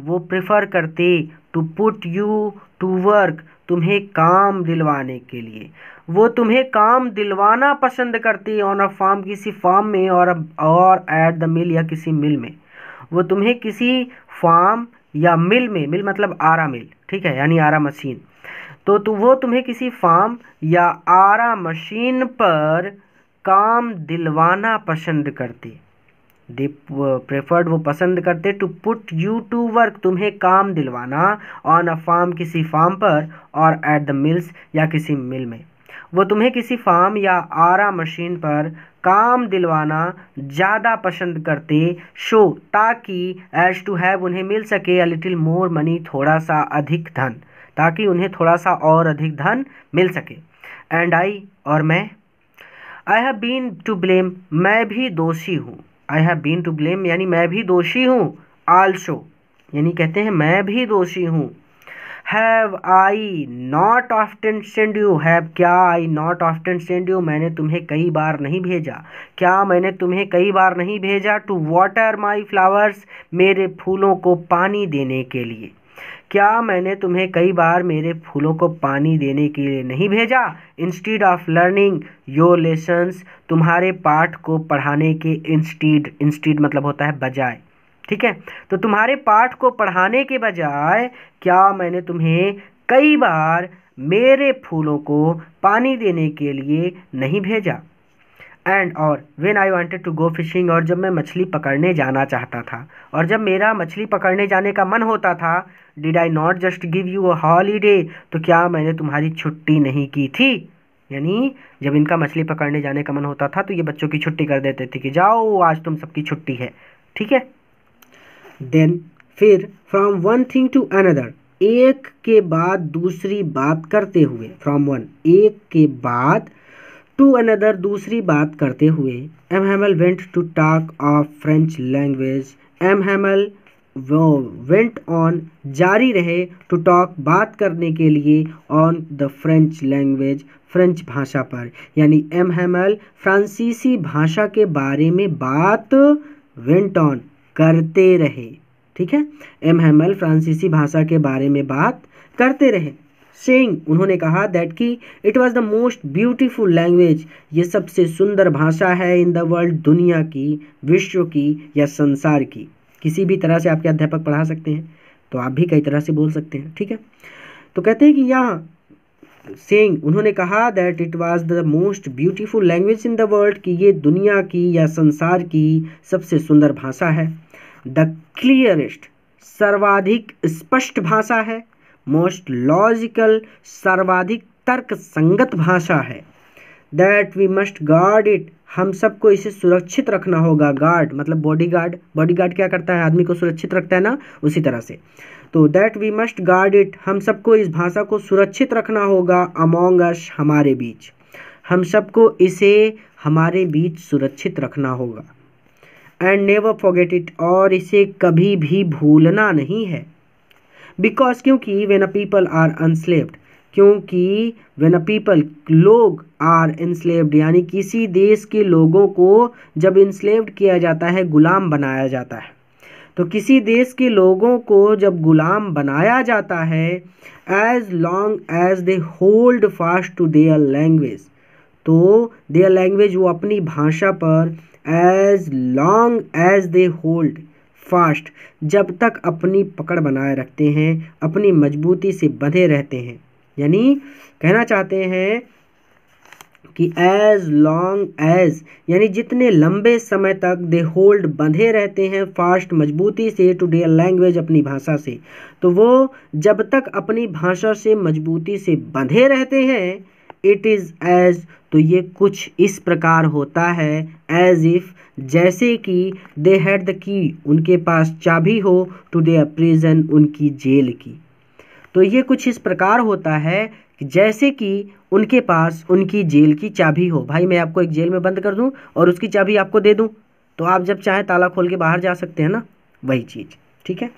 वो प्रिफर करते to put you to work तुम्हें काम दिलवाने के लिए वो तुम्हें काम दिलवाना पसंद करती है ऑन अ फार्म किसी फार्म में और और एट द मिल या किसी मिल में वो तुम्हें किसी फार्म या मिल में मिल मतलब आरा मिल ठीक है यानी आरा मशीन तो तु, वो तुम्हें किसी फार्म या आरा मशीन पर काम दिलवाना पसंद करती दे प्रेफर्ड वो पसंद करते to put you to work तुम्हें काम दिलवाना ऑन अ फार्म किसी फार्म पर और एट द मिल्स या किसी मिल में वो तुम्हें किसी फार्म या आरा मशीन पर काम दिलवाना ज़्यादा पसंद करते शो ताकि एज टू हैव उन्हें मिल सके अ लिटिल मोर मनी थोड़ा सा अधिक धन ताकि उन्हें थोड़ा सा और अधिक धन मिल सके एंड आई और मैं I have been to blame मैं भी दोषी हूँ I have been to blame यानी मैं भी दोषी हूँ आल्सो यानी कहते हैं मैं भी दोषी हूँ have I not often send you have क्या I not often send you मैंने तुम्हें कई बार नहीं भेजा क्या मैंने तुम्हें कई बार नहीं भेजा टू वाटर माई फ्लावर्स मेरे फूलों को पानी देने के लिए क्या मैंने तुम्हें कई बार मेरे फूलों को पानी देने के लिए नहीं भेजा instead of learning your lessons तुम्हारे पाठ को पढ़ाने के इंस्टीड इंस्टीड मतलब होता है बजाय ठीक है तो तुम्हारे पाठ को पढ़ाने के बजाय क्या मैंने तुम्हें कई बार मेरे फूलों को पानी देने के लिए नहीं भेजा एंड और when I wanted to go fishing और जब मैं मछली पकड़ने जाना चाहता था और जब मेरा मछली पकड़ने जाने का मन होता था did I not just give you a holiday तो क्या मैंने तुम्हारी छुट्टी नहीं की थी यानी जब इनका मछली पकड़ने जाने का मन होता था तो ये बच्चों की छुट्टी कर देते थे कि जाओ आज तुम सबकी छुट्टी है ठीक है देन फिर from one thing to another एक के बाद दूसरी बात करते हुए फ्रॉम वन एक के बाद टू अनदर दूसरी बात करते हुए M Hamel went to talk of French language M Hamel वो वेंट ऑन जारी रहे टू टॉक बात करने के लिए on the French language French भाषा पर यानी एम हेमल फ्रांसीसी भाषा के बारे में बात वेंट ऑन करते रहे ठीक है एम एल फ्रांसीसी भाषा के बारे में बात करते रहे सेंग उन्होंने कहा दैट कि it was the most beautiful language ये सबसे सुंदर भाषा है इन द वर्ल्ड दुनिया की विश्व की या संसार की किसी भी तरह से आपके अध्यापक पढ़ा सकते हैं तो आप भी कई तरह से बोल सकते हैं ठीक है तो कहते हैं कि यहाँ सेंग उन्होंने कहा that it was the most beautiful language in the world कि ये दुनिया की या संसार की सबसे सुंदर भाषा है द क्लियरेस्ट सर्वाधिक स्पष्ट भाषा है मोस्ट लॉजिकल सर्वाधिक तर्क संगत भाषा है that we must guard it हम सबको इसे सुरक्षित रखना होगा गार्ड मतलब बॉडी गार्ड बॉडी गार्ड क्या करता है आदमी को सुरक्षित रखता है ना उसी तरह से तो that we must guard it हम सबको इस भाषा को सुरक्षित रखना होगा अमोंग अस हमारे बीच हम सबको इसे हमारे बीच सुरक्षित रखना होगा एंड नेवर फॉरगेट इट और इसे कभी भी भूलना नहीं है बिकॉज क्योंकि when a people are enslaved क्योंकि वेन अ पीपल लोग आर इंस्लेव्ड यानी किसी देश के लोगों को जब इंस्लेव्ड किया जाता है गुलाम बनाया जाता है तो किसी देश के लोगों को जब गुलाम बनाया जाता है as long as they hold fast to their language तो देयर लैंग्वेज वो अपनी भाषा पर as long as they hold fast जब तक अपनी पकड़ बनाए रखते हैं अपनी मजबूती से बंधे रहते हैं यानी कहना चाहते हैं कि एज लॉन्ग एज यानी जितने लंबे समय तक दे होल्ड बंधे रहते हैं फास्ट मजबूती से टू डे लैंग्वेज अपनी भाषा से तो वो जब तक अपनी भाषा से मजबूती से बंधे रहते हैं इट इज़ एज तो ये कुछ इस प्रकार होता है एज इफ जैसे कि दे हैड द की उनके पास चाबी हो टू दे प्रिजन उनकी जेल की तो ये कुछ इस प्रकार होता है जैसे कि उनके पास उनकी जेल की चाबी हो भाई मैं आपको एक जेल में बंद कर दूं और उसकी चाबी आपको दे दूं तो आप जब चाहे ताला खोल के बाहर जा सकते हैं ना वही चीज़ ठीक है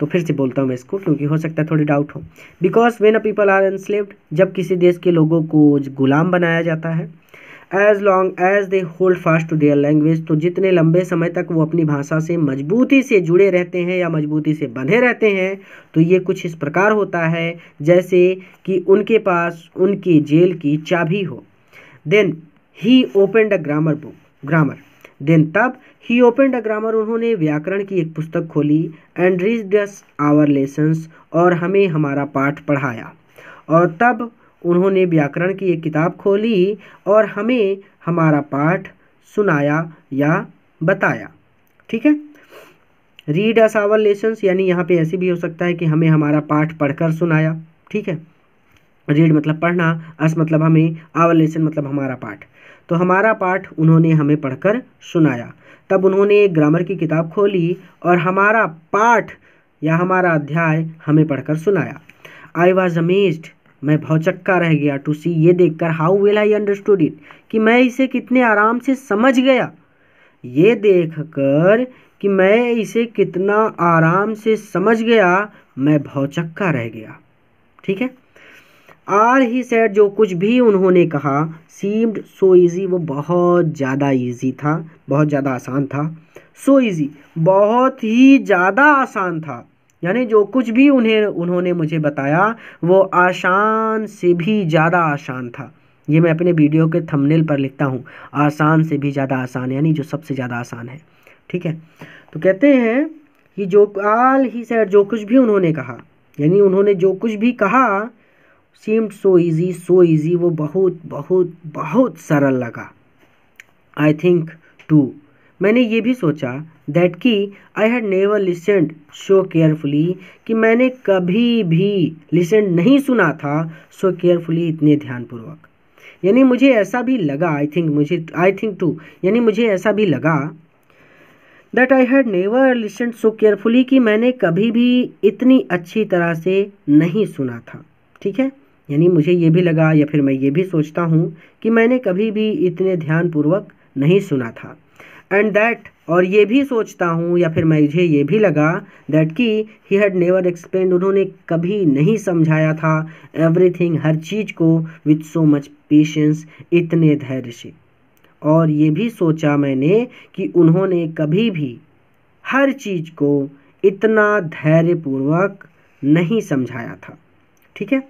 तो फिर से बोलता हूँ मैं इसको क्योंकि हो सकता है थोड़ी डाउट हो because when a people are enslaved जब किसी देश के लोगों को गुलाम बनाया जाता है as long as they hold fast to their language तो जितने लंबे समय तक वो अपनी भाषा से मजबूती से जुड़े रहते हैं या मजबूती से बंधे रहते हैं तो ये कुछ इस प्रकार होता है जैसे कि उनके पास उनकी जेल की चाबी हो then he open the grammar book grammar then तब ही ओपन अ ग्रामर उन्होंने व्याकरण की एक पुस्तक खोली and read us our lessons और हमें हमारा पाठ पढ़ाया और तब उन्होंने व्याकरण की एक किताब खोली और हमें हमारा पाठ सुनाया या बताया ठीक है रीड अस आवर लेसन्स यानी यहाँ पे ऐसे भी हो सकता है कि हमें हमारा पाठ पढ़कर सुनाया ठीक है रीड मतलब पढ़ना अस मतलब हमें आवर लेसन मतलब हमारा पाठ तो हमारा पाठ उन्होंने हमें पढ़कर सुनाया तब उन्होंने एक ग्रामर की किताब खोली और हमारा पाठ या हमारा अध्याय हमें पढ़कर सुनाया आई वॉज अमेज्ड मैं भौचक्का रह गया टू सी ये देखकर how will I understood it कि मैं इसे कितने आराम से समझ गया ये देखकर कि मैं इसे कितना आराम से समझ गया मैं भौचक्का रह गया ठीक है आर ही सेट जो कुछ भी उन्होंने कहा सीम्ड सो ईज़ी वो बहुत ज़्यादा ईजी था बहुत ज़्यादा आसान था सो so ईज़ी बहुत ही ज़्यादा आसान था यानी जो कुछ भी उन्हें उन्होंने मुझे बताया वो आसान से भी ज़्यादा आसान था ये मैं अपने वीडियो के थंबनेल पर लिखता हूँ आसान से भी ज़्यादा आसान यानी जो सबसे ज़्यादा आसान है ठीक है तो कहते हैं कि जो आल ही सर जो कुछ भी उन्होंने कहा यानी उन्होंने जो कुछ भी कहा seemed so easy so easy वो बहुत बहुत बहुत सरल लगा आई थिंक टू मैंने ये भी सोचा दैट कि I had never listened so carefully कि मैंने कभी भी लिसेंड नहीं सुना था सो so केयरफुली इतने ध्यानपूर्वक यानी मुझे ऐसा भी लगा आई थिंक मुझे आई थिंक टू यानी मुझे ऐसा भी लगा that I had never listened so carefully कि मैंने कभी भी इतनी अच्छी तरह से नहीं सुना था ठीक है यानी मुझे ये भी लगा या फिर मैं ये भी सोचता हूँ कि मैंने कभी भी इतने ध्यानपूर्वक नहीं सुना था एंड दैट और ये भी सोचता हूँ या फिर मुझे ये भी लगा दैट कि ही हैड नेवर एक्सप्लेन उन्होंने कभी नहीं समझाया था एवरीथिंग हर चीज़ को विथ सो मच पेशेंस इतने धैर्य से और ये भी सोचा मैंने कि उन्होंने कभी भी हर चीज़ को इतना धैर्यपूर्वक नहीं समझाया था ठीक है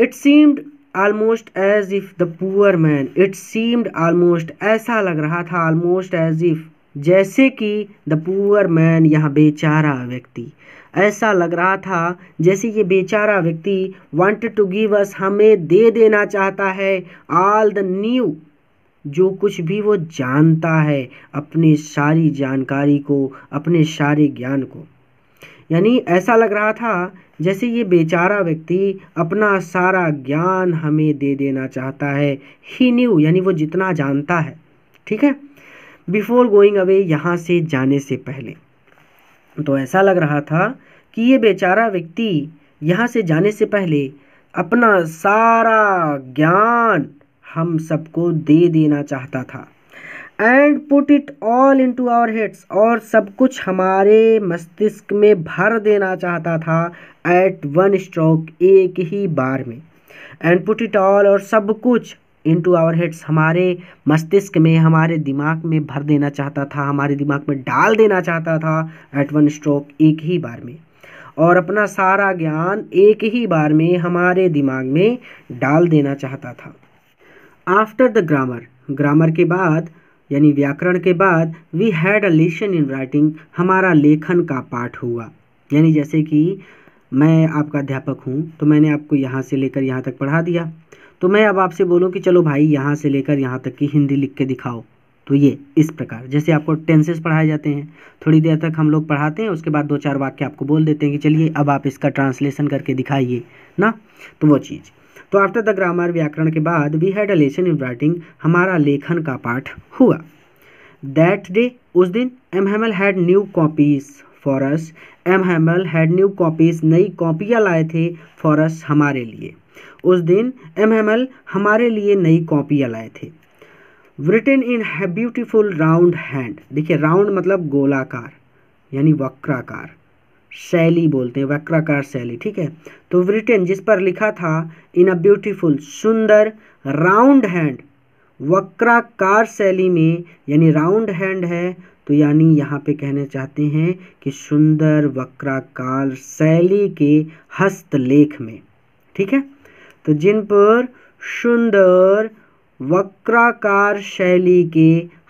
it seemed almost as if the poor man it seemed almost ऐसा लग रहा था आलमोस्ट एज इफ़ जैसे कि द पुअर मैन यह बेचारा व्यक्ति ऐसा लग रहा था जैसे ये बेचारा व्यक्ति वांट टू गिव अस हमें दे देना चाहता है ऑल द न्यू जो कुछ भी वो जानता है अपनी सारी जानकारी को अपने सारे ज्ञान को यानी ऐसा लग रहा था जैसे ये बेचारा व्यक्ति अपना सारा ज्ञान हमें दे देना चाहता है ही न्यू यानी वो जितना जानता है ठीक है बिफोर गोइंग अवे यहाँ से जाने से पहले तो ऐसा लग रहा था कि ये बेचारा व्यक्ति यहाँ से जाने से पहले अपना सारा ज्ञान हम सबको दे देना चाहता था and put it all into our heads और सब कुछ हमारे मस्तिष्क में भर देना चाहता था एट वन स्ट्रोक एक ही बार में एंड पुट इट ऑल और सब कुछ इन टू आवर हेड्स हमारे मस्तिष्क में हमारे दिमाग में भर देना चाहता था हमारे दिमाग में डाल देना चाहता था एट वन स्ट्रोक एक ही बार में और अपना सारा ज्ञान एक ही बार में हमारे दिमाग में डाल देना चाहता था आफ्टर द ग्रामर ग्रामर के बाद यानी व्याकरण के बाद we had a lesson in writing हमारा लेखन का पाठ हुआ यानी जैसे कि मैं आपका अध्यापक हूँ तो मैंने आपको यहाँ से लेकर यहाँ तक पढ़ा दिया तो मैं अब आपसे बोलूँ कि चलो भाई यहाँ से लेकर यहाँ तक की हिंदी लिख के दिखाओ तो ये इस प्रकार जैसे आपको टेंसेस पढ़ाए जाते हैं थोड़ी देर तक हम लोग पढ़ाते हैं उसके बाद दो चार वाक्य आपको बोल देते हैं कि चलिए अब आप इसका ट्रांसलेशन करके दिखाइए ना तो वो चीज़ तो आफ्टर द ग्रामर व्याकरण के बाद we had a lesson in writing हमारा लेखन का पाठ हुआ दैट डे उस दिन M had new copies for us M Hamel had new copies नई कॉपियाँ लाए थे फॉरस हमारे लिए उस दिन एम हेमल हमारे लिए नई कॉपियाँ लाए थे ब्रिटेन इन है ब्यूटीफुल राउंड हैंड देखिए राउंड मतलब गोलाकार यानी वक्राकार शैली बोलते हैं वक्राकार शैली ठीक है तो ब्रिटेन जिस पर लिखा था इन अ ब्यूटीफुल सुंदर राउंड हैंड वक्राकार शैली में यानी राउंड हैंड है तो यानी यहाँ पे कहना चाहते हैं कि सुंदर वक्राकार शैली के हस्तलेख में ठीक है तो जिन पर सुंदर वक्राकार शैली के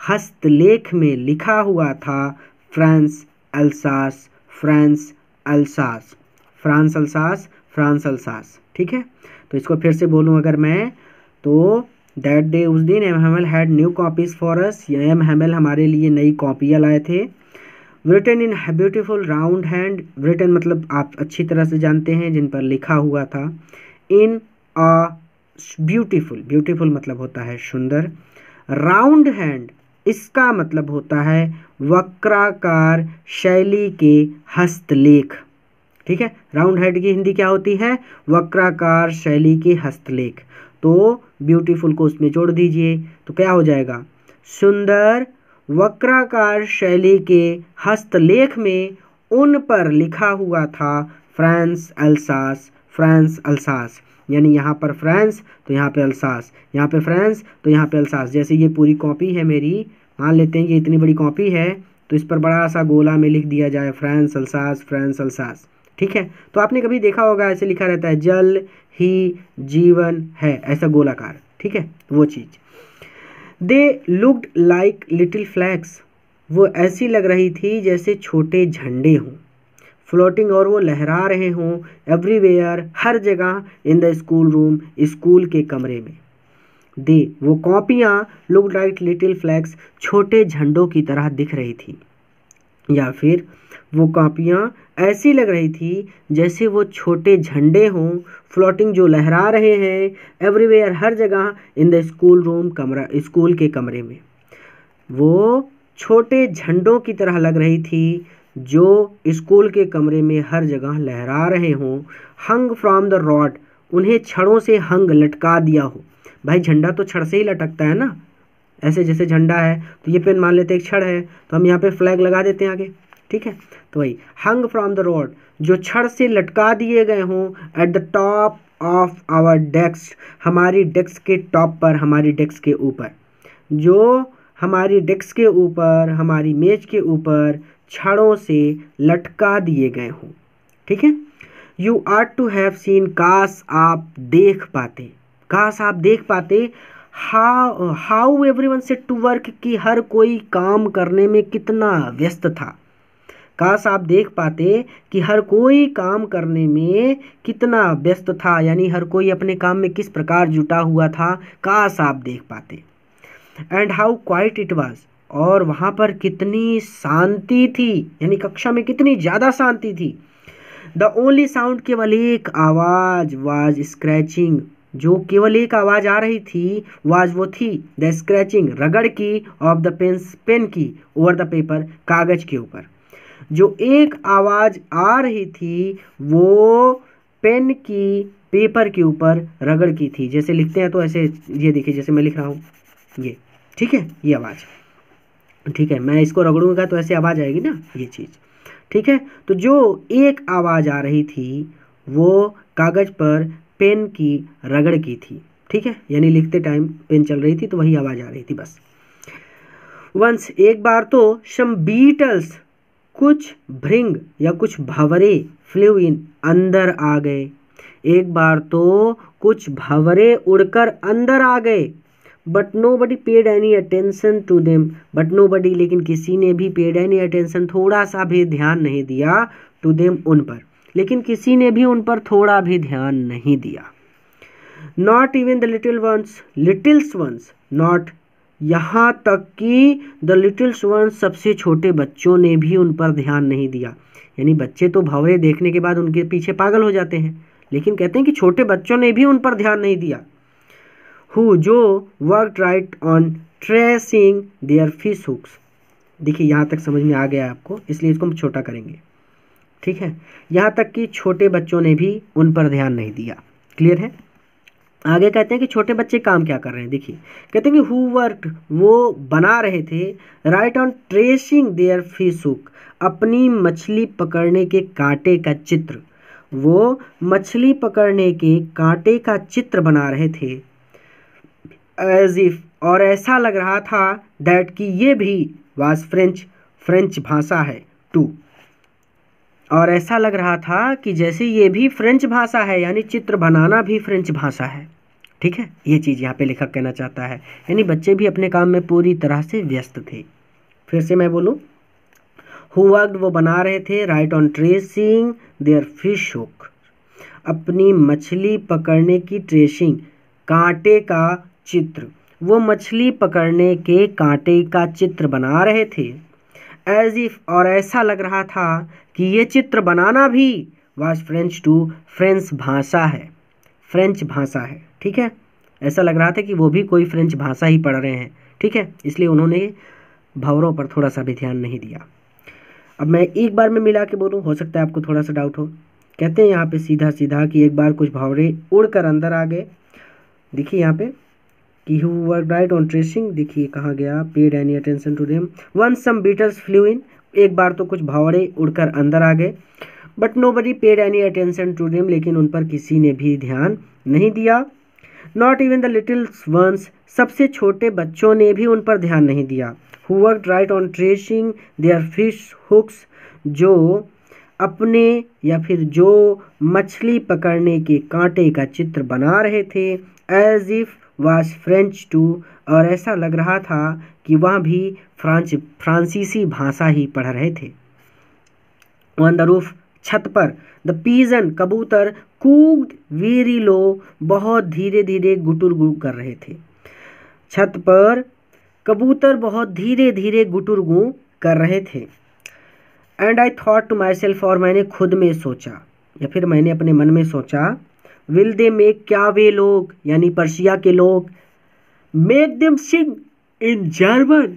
हस्तलेख में लिखा हुआ था France Alsace France Alsace France Alsace France Alsace ठीक है तो इसको फिर से बोलूँ अगर मैं तो दैट डे उस दिन M Hamel had new copies for us M Hamel हमारे लिए नई कॉपियाँ लाए थे written in beautiful round hand written मतलब आप अच्छी तरह से जानते हैं जिन पर लिखा हुआ था इन अ ब्यूटीफुल ब्यूटीफुल मतलब होता है सुंदर राउंड हैंड इसका मतलब होता है वक्राकार शैली के हस्तलेख ठीक है राउंड हैंड की हिंदी क्या होती है वक्राकार शैली के हस्तलेख तो ब्यूटीफुल को उसमें जोड़ दीजिए तो क्या हो जाएगा सुंदर वक्राकार शैली के हस्तलेख में उन पर लिखा हुआ था फ्रांस अल्सास फ्रांस अल्सास यानी यहाँ पर फ्रांस तो यहाँ पे अल्सास यहाँ पे फ्रांस तो यहाँ पे अल्सास जैसे ये पूरी कॉपी है मेरी मान लेते हैं ये इतनी बड़ी कॉपी है तो इस पर बड़ा सा गोला में लिख दिया जाए फ्रांस अल्सास फ्रांस अल्सास ठीक है तो आपने कभी देखा होगा ऐसे लिखा रहता है जल ही जीवन है ऐसा गोलाकार ठीक है वो चीज़ they looked like little flags वो ऐसी लग रही थी जैसे छोटे झंडे हों फ्लोटिंग और वो लहरा रहे हों एवरीवेयर हर जगह in the school room school के कमरे में दे वो कॉपियाँ लुक लाइक लिटिल फ्लैक्स छोटे झंडों की तरह दिख रही थी या फिर वो कॉपियाँ ऐसी लग रही थी जैसे वो छोटे झंडे हों फ्लोटिंग जो लहरा रहे हैं एवरीवेयर हर जगह इन द स्कूल रूम कमरा स्कूल के कमरे में वो छोटे झंडों की तरह लग रही थी जो स्कूल के कमरे में हर जगह लहरा रहे हों हंग फ्रॉम द रॉड उन्हें छड़ों से हंग लटका दिया हो भाई झंडा तो छड़ से ही लटकता है ना ऐसे जैसे झंडा है तो ये पेन मान लेते हैं एक छड़ है तो हम यहाँ पे फ्लैग लगा देते हैं आगे ठीक है तो वही हंग फ्रॉम द रोड जो छड़ से लटका दिए गए हों at the top of our desk हमारी डेस्क के टॉप पर हमारी डेस्क के ऊपर जो हमारी डेस्क के ऊपर हमारी मेज के ऊपर छड़ों से लटका दिए गए हों ठीक है you are to have seen काश आप देख पाते काश आप देख पाते how how every one set to work कि हर कोई काम करने में कितना व्यस्त था काश आप देख पाते कि हर कोई काम करने में कितना व्यस्त था यानी हर कोई अपने काम में किस प्रकार जुटा हुआ था काश आप देख पाते and how quiet it was और वहाँ पर कितनी शांति थी यानी कक्षा में कितनी ज़्यादा शांति थी द ओनली साउंड केवल एक आवाज़ वाज स्क्रैचिंग जो केवल एक आवाज़ आ रही थी वाज वो थी द स्क्रैचिंग रगड़ की ऑफ द पेन पेन की ओवर द पेपर कागज़ के ऊपर जो एक आवाज़ आ रही थी वो पेन की पेपर के ऊपर रगड़ की थी जैसे लिखते हैं तो ऐसे ये देखिए जैसे मैं लिख रहा हूँ ये ठीक है ये आवाज़ ठीक है मैं इसको रगड़ूंगा तो ऐसे आवाज़ आएगी ना ये चीज़ ठीक है तो जो एक आवाज़ आ रही थी वो कागज़ पर पेन की रगड़ की थी ठीक है यानी लिखते टाइम पेन चल रही थी तो वही आवाज़ आ रही थी बस वंस एक बार तो सम बीटल्स कुछ भृंग या कुछ भंवरे फ्लू इन अंदर आ गए एक बार तो कुछ भंवरे उड़कर अंदर आ गए but nobody paid any attention to them but nobody लेकिन किसी ने भी पेड एनी अटेंशन थोड़ा सा भी ध्यान नहीं दिया टू देम उन पर लेकिन किसी ने भी उन पर थोड़ा भी ध्यान नहीं दिया not even the little ones littles ones not यहाँ तक कि द लिटिल्स वन सबसे छोटे बच्चों ने भी उन पर ध्यान नहीं दिया यानी बच्चे तो भंवरे देखने के बाद उनके पीछे पागल हो जाते हैं लेकिन कहते हैं कि छोटे बच्चों ने भी उन पर ध्यान नहीं दिया हु जो work right on tracing their fish hooks देखिए यहाँ तक समझ में आ गया आपको इसलिए इसको हम छोटा करेंगे ठीक है यहाँ तक कि छोटे बच्चों ने भी उन पर ध्यान नहीं दिया क्लियर है आगे कहते हैं कि छोटे बच्चे काम क्या कर रहे हैं देखिए कहते हैं कि हु वर्क वो बना रहे थे right on tracing their fish hook अपनी मछली पकड़ने के कांटे का चित्र वो मछली पकड़ने के कांटे का चित्र बना रहे थे एज इफ और ऐसा लग रहा था दैट कि ये भी वाज फ्रेंच फ्रेंच भाषा है टू और ऐसा लग रहा था कि जैसे ये भी फ्रेंच भाषा है यानी चित्र बनाना भी फ्रेंच भाषा है ठीक है ये चीज़ यहाँ पे लेखक कहना चाहता है यानी बच्चे भी अपने काम में पूरी तरह से व्यस्त थे फिर से मैं बोलूँ हु वर्क वो बना रहे थे right on tracing their fish hook अपनी मछली पकड़ने की ट्रेसिंग कांटे का चित्र वो मछली पकड़ने के कांटे का चित्र बना रहे थे एज इफ और ऐसा लग रहा था कि ये चित्र बनाना भी वाज फ्रेंच टू फ्रेंच भाषा है फ्रेंच भाषा है ठीक है ऐसा लग रहा था कि वो भी कोई फ्रेंच भाषा ही पढ़ रहे हैं ठीक है इसलिए उन्होंने भंवरों पर थोड़ा सा भी ध्यान नहीं दिया अब मैं एक बार में मिला के बोलूँ हो सकता है आपको थोड़ा सा डाउट हो कहते हैं यहाँ पे सीधा सीधा कि एक बार कुछ भावरे उड़ कर अंदर आ गए देखिए यहाँ पे कि who work right on tracing देखिए कहाँ गया paid any attention to them once some beetles flew in एक बार तो कुछ भावड़े उड़कर अंदर आ गए but nobody paid any attention to them लेकिन उन पर किसी ने भी ध्यान नहीं दिया not even the littles ones सबसे छोटे बच्चों ने भी उन पर ध्यान नहीं दिया who work right on tracing their fish hooks जो अपने या फिर जो मछली पकड़ने के कांटे का चित्र बना रहे थे as if was French too और ऐसा लग रहा था कि वह भी फ्रांच फ्रांसीसी भाषा ही पढ़ रहे थे ऑन द रूफ छत पर द पीजन कबूतर कूड वेरी लो बहुत धीरे धीरे गुटुर गु कर रहे थे छत पर कबूतर बहुत धीरे धीरे गुटुर गु कर रहे थे and I thought to myself और मैंने खुद में सोचा या फिर मैंने अपने मन में सोचा विल दे मेक क्या वे लोग यानी पर्शिया के लोग मेक दिम सिंग इन जर्मन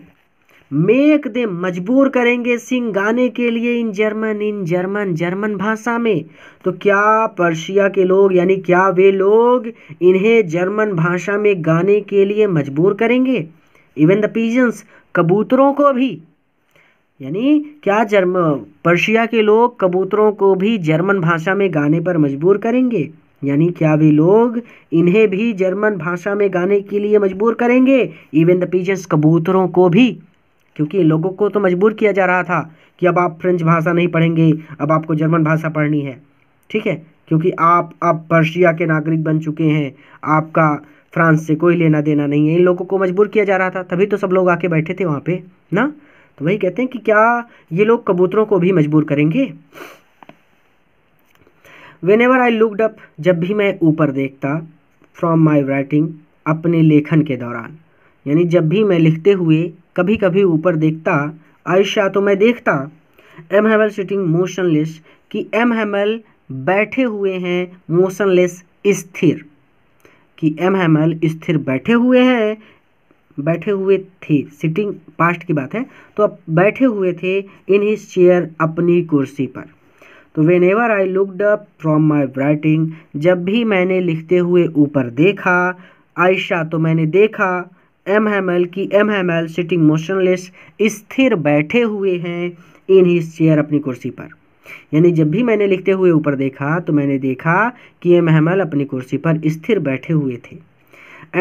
मेक दे मजबूर करेंगे सिंह गाने के लिए in German in German German भाषा में तो क्या पर्शिया के लोग यानी क्या वे लोग इन्हें जर्मन भाषा में गाने के लिए मजबूर करेंगे इवन द पीजन्स कबूतरों को भी यानी क्या जर्म पर्शिया के लोग कबूतरों को भी जर्मन भाषा में गाने पर मजबूर करेंगे यानी क्या वे लोग इन्हें भी जर्मन भाषा में गाने के लिए मजबूर करेंगे इवन द पीजन्स कबूतरों को भी क्योंकि इन लोगों को तो मजबूर किया जा रहा था कि अब आप फ्रेंच भाषा नहीं पढ़ेंगे अब आपको जर्मन भाषा पढ़नी है ठीक है क्योंकि आप अब पर्शिया के नागरिक बन चुके हैं आपका फ्रांस से कोई लेना देना नहीं है इन लोगों को मजबूर किया जा रहा था तभी तो सब लोग आके बैठे थे वहाँ पे ना तो वही कहते हैं कि क्या ये लोग कबूतरों को भी मजबूर करेंगे whenever I looked up जब भी मैं ऊपर देखता फ्रॉम माई राइटिंग अपने लेखन के दौरान यानी जब भी मैं लिखते हुए कभी कभी ऊपर देखता आयशा तो मैं देखता एम हेमल सिटिंग मोशनलेस कि एम हेमल बैठे हुए हैं मोशनलेस स्थिर कि एम हेमल स्थिर बैठे हुए हैं बैठे हुए थे सिटिंग पास्ट की बात है तो अब बैठे हुए थे इन हिज चेयर अपनी कुर्सी पर तो whenever I looked up from my writing जब भी मैंने लिखते हुए ऊपर देखा आयशा तो मैंने देखा एम एल की एम एल सिटिंग मोशनलेस स्थिर बैठे हुए हैं इन ही चेयर अपनी कुर्सी पर यानी जब भी मैंने लिखते हुए ऊपर देखा तो मैंने देखा कि एम हैमल अपनी कुर्सी पर स्थिर बैठे हुए थे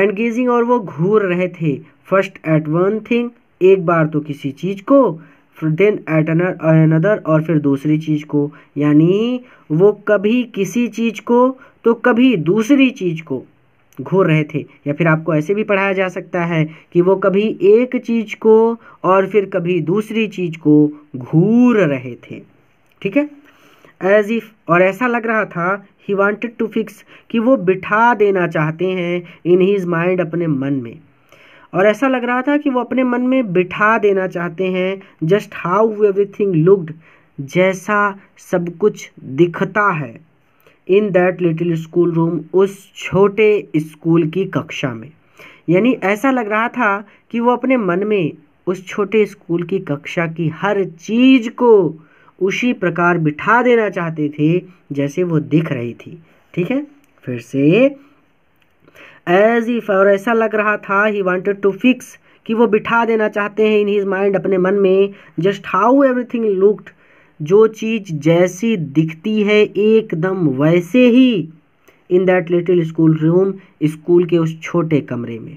एंड गेजिंग और वो घूर रहे थे फर्स्ट एट वन थिंग एक बार तो किसी चीज़ को देन एट अनदर और फिर दूसरी चीज़ को यानी वो कभी किसी चीज़ को तो कभी दूसरी चीज़ को घूर रहे थे या फिर आपको ऐसे भी पढ़ाया जा सकता है कि वो कभी एक चीज़ को और फिर कभी दूसरी चीज़ को घूर रहे थे ठीक है एज इफ और ऐसा लग रहा था ही वॉन्टेड टू फिक्स कि वो बिठा देना चाहते हैं इन हीज़ माइंड अपने मन में और ऐसा लग रहा था कि वो अपने मन में बिठा देना चाहते हैं जस्ट हाउ एवरीथिंग लुक्ड जैसा सब कुछ दिखता है in that little school room उस छोटे स्कूल की कक्षा में यानी ऐसा लग रहा था कि वो अपने मन में उस छोटे स्कूल की कक्षा की हर चीज़ को उसी प्रकार बिठा देना चाहते थे जैसे वो दिख रही थी ठीक है फिर से एज इफ और ऐसा लग रहा था ही वॉन्टेड टू फिक्स कि वो बिठा देना चाहते हैं इन हीज माइंड अपने मन में जस्ट हाउ एवरीथिंग लुक्ड जो चीज़ जैसी दिखती है एकदम वैसे ही in that little school room school के उस छोटे कमरे में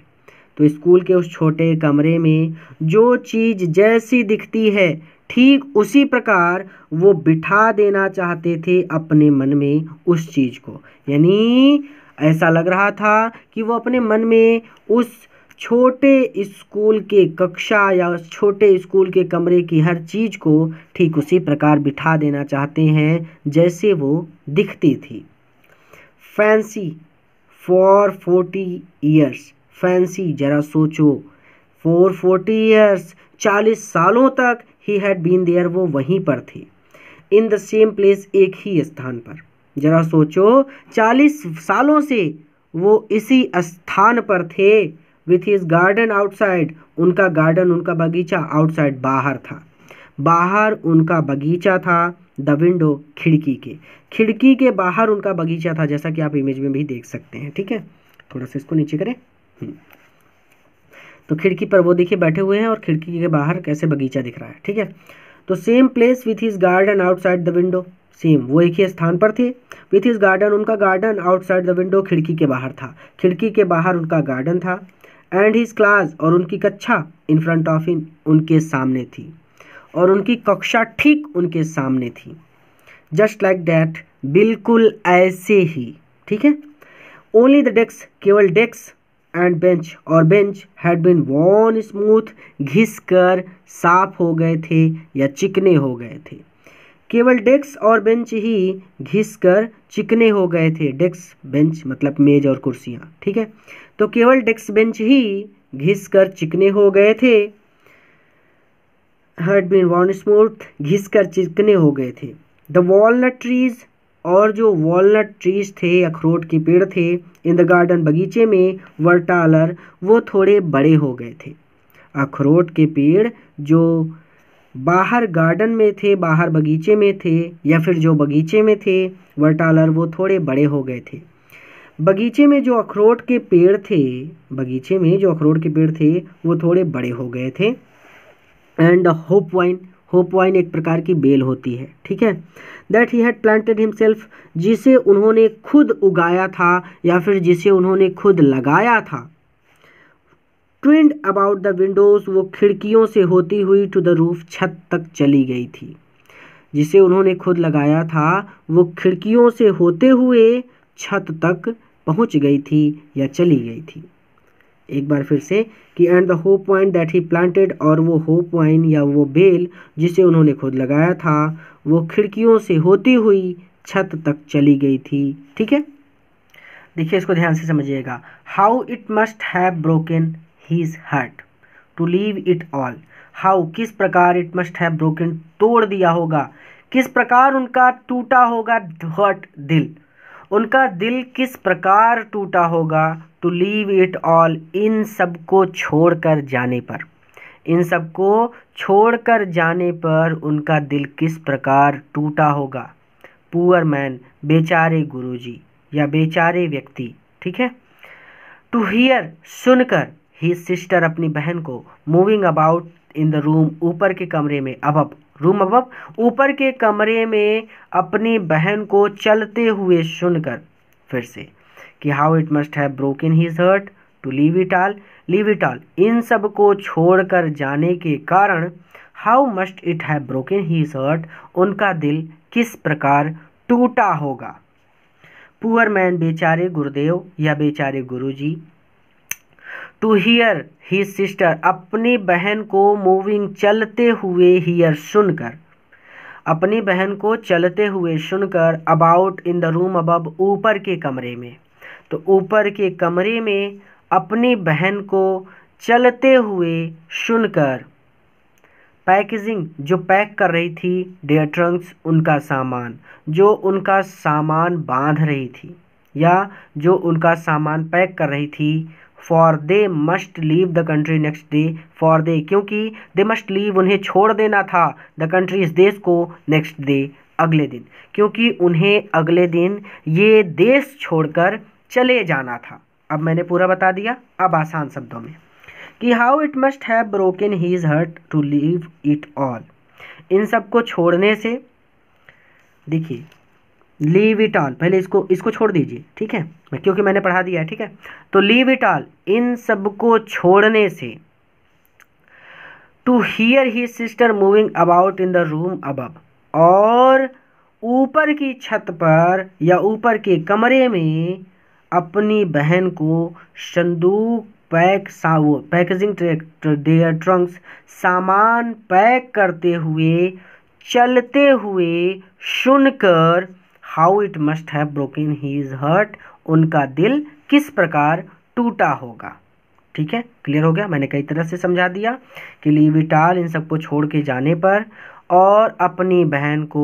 तो स्कूल के उस छोटे कमरे में जो चीज़ जैसी दिखती है ठीक उसी प्रकार वो बिठा देना चाहते थे अपने मन में उस चीज़ को यानी ऐसा लग रहा था कि वो अपने मन में उस छोटे स्कूल के कक्षा या छोटे स्कूल के कमरे की हर चीज़ को ठीक उसी प्रकार बिठा देना चाहते हैं जैसे वो दिखती थी fancy for forty years fancy जरा सोचो फॉर फोर्टी ईयर्स चालीस सालों तक ही हैड बीन देयर वो वहीं पर थी इन द सेम प्लेस एक ही स्थान पर जरा सोचो चालीस सालों से वो इसी स्थान पर थे विथ हिज गार्डन आउटसाइड उनका गार्डन उनका बगीचा आउटसाइड बाहर था बाहर उनका बगीचा था द विंडो खिड़की के खिड़की के बाहर उनका बगीचा था जैसा कि आप इमेज में भी देख सकते हैं ठीक है थोड़ा सा इसको नीचे करें हम्म। तो खिड़की पर वो देखिए बैठे हुए हैं और खिड़की के बाहर कैसे बगीचा दिख रहा है ठीक है तो same place with his garden outside the window same वो एक ही स्थान पर थे विथ हिज गार्डन उनका गार्डन आउटसाइड द विंडो खिड़की के बाहर था खिड़की के बाहर उनका गार्डन था एंड हिज क्लास और उनकी कक्षा इन फ्रंट ऑफ इन उनके सामने थी और उनकी कक्षा ठीक उनके सामने थी जस्ट लाइक डैट बिल्कुल ऐसे ही ठीक है ओनली द डेस्क केवल डेस्क एंड बेंच और bench had been worn smooth घिस कर साफ हो गए थे या चिकने हो गए थे केवल डेस्क और बेंच ही घिस कर चिकने हो गए थे डेस्क बेंच मतलब मेज और कुर्सियाँ ठीक है तो केवल डेस्क बेंच ही घिस कर चिकने हो गए थे हर्ड बीन वॉन स्मूथ घिस कर चिकने हो गए थे द वॉलट ट्रीज और जो वॉलट ट्रीज थे अखरोट के पेड़ थे इन द गार्डन बगीचे में वर्टालर वो थोड़े बड़े हो गए थे अखरोट के पेड़ जो बाहर गार्डन में थे बाहर बगीचे में थे या फिर जो बगीचे में थे वर्टालर वो थोड़े बड़े हो गए थे बगीचे में जो अखरोट के पेड़ थे बगीचे में जो अखरोट के पेड़ थे वो थोड़े बड़े हो गए थे and hop vine hop vine एक प्रकार की बेल होती है ठीक है that he had planted himself जिसे उन्होंने खुद उगाया था या फिर जिसे उन्होंने खुद लगाया था ट्विंड अबाउट द विंडोज़ वो खिड़कियों से होती हुई टू द रूफ छत तक चली गई थी जिसे उन्होंने खुद लगाया था वो खिड़कियों से होते हुए छत तक पहुंच गई थी या चली गई थी एक बार फिर से कि and the hop vine that he planted और वो होप वाइन या वो बेल जिसे उन्होंने खुद लगाया था वो खिड़कियों से होती हुई छत तक चली गई थी ठीक है देखिए इसको ध्यान से समझिएगा how it must have broken his heart to leave it all how किस प्रकार इट मस्ट हैव ब्रोकन तोड़ दिया होगा किस प्रकार उनका टूटा होगा हर्ट दिल उनका दिल किस प्रकार टूटा होगा टू लीव इट ऑल इन सब को छोड़ कर जाने पर इन सब को छोड़ कर जाने पर उनका दिल किस प्रकार टूटा होगा पुअर मैन बेचारे गुरुजी या बेचारे व्यक्ति ठीक है टू हियर सुनकर ही सिस्टर अपनी बहन को moving about in the room ऊपर के कमरे में अब अब रूम अब ऊपर के कमरे में अपनी बहन को चलते हुए सुनकर फिर से कि how it must have broken his heart to leave it all leave it all इन सब को छोड़कर जाने के कारण how must it have broken his heart उनका दिल किस प्रकार टूटा होगा पुअर मैन बेचारे गुरुदेव या बेचारे गुरुजी टू हियर ही सिस्टर अपनी बहन को मूविंग चलते हुए हीयर सुनकर अपनी बहन को चलते हुए सुनकर about in the room above ऊपर के कमरे में तो ऊपर के कमरे में अपनी बहन को चलते हुए सुनकर पैकेजिंग जो पैक कर रही थी डेयर ट्रंक्स उनका सामान जो उनका सामान बांध रही थी या जो उनका सामान पैक कर रही थी for they must leave the country next day for they क्योंकि दे मस्ट लीव उन्हें छोड़ देना था द कंट्री इस देश को नेक्स्ट डे अगले दिन क्योंकि उन्हें अगले दिन ये देश छोड़कर चले जाना था अब मैंने पूरा बता दिया अब आसान शब्दों में कि how it must have broken his heart to leave it all इन सब को छोड़ने से देखिए लीव इट ऑल पहले इसको इसको छोड़ दीजिए ठीक है क्योंकि मैंने पढ़ा दिया है ठीक है तो लीव इट ऑल इन सबको छोड़ने से to hear he sister moving about in the room above और ऊपर की छत पर या ऊपर के कमरे में अपनी बहन को संदूक पैक वो पैकेजिंग देयर ट्रंक्स सामान पैक करते हुए चलते हुए सुनकर how it must have broken his heart उनका दिल किस प्रकार टूटा होगा ठीक है क्लियर हो गया मैंने कई तरह से समझा दिया कि लीविटाल इन सबको छोड़ के जाने पर और अपनी बहन को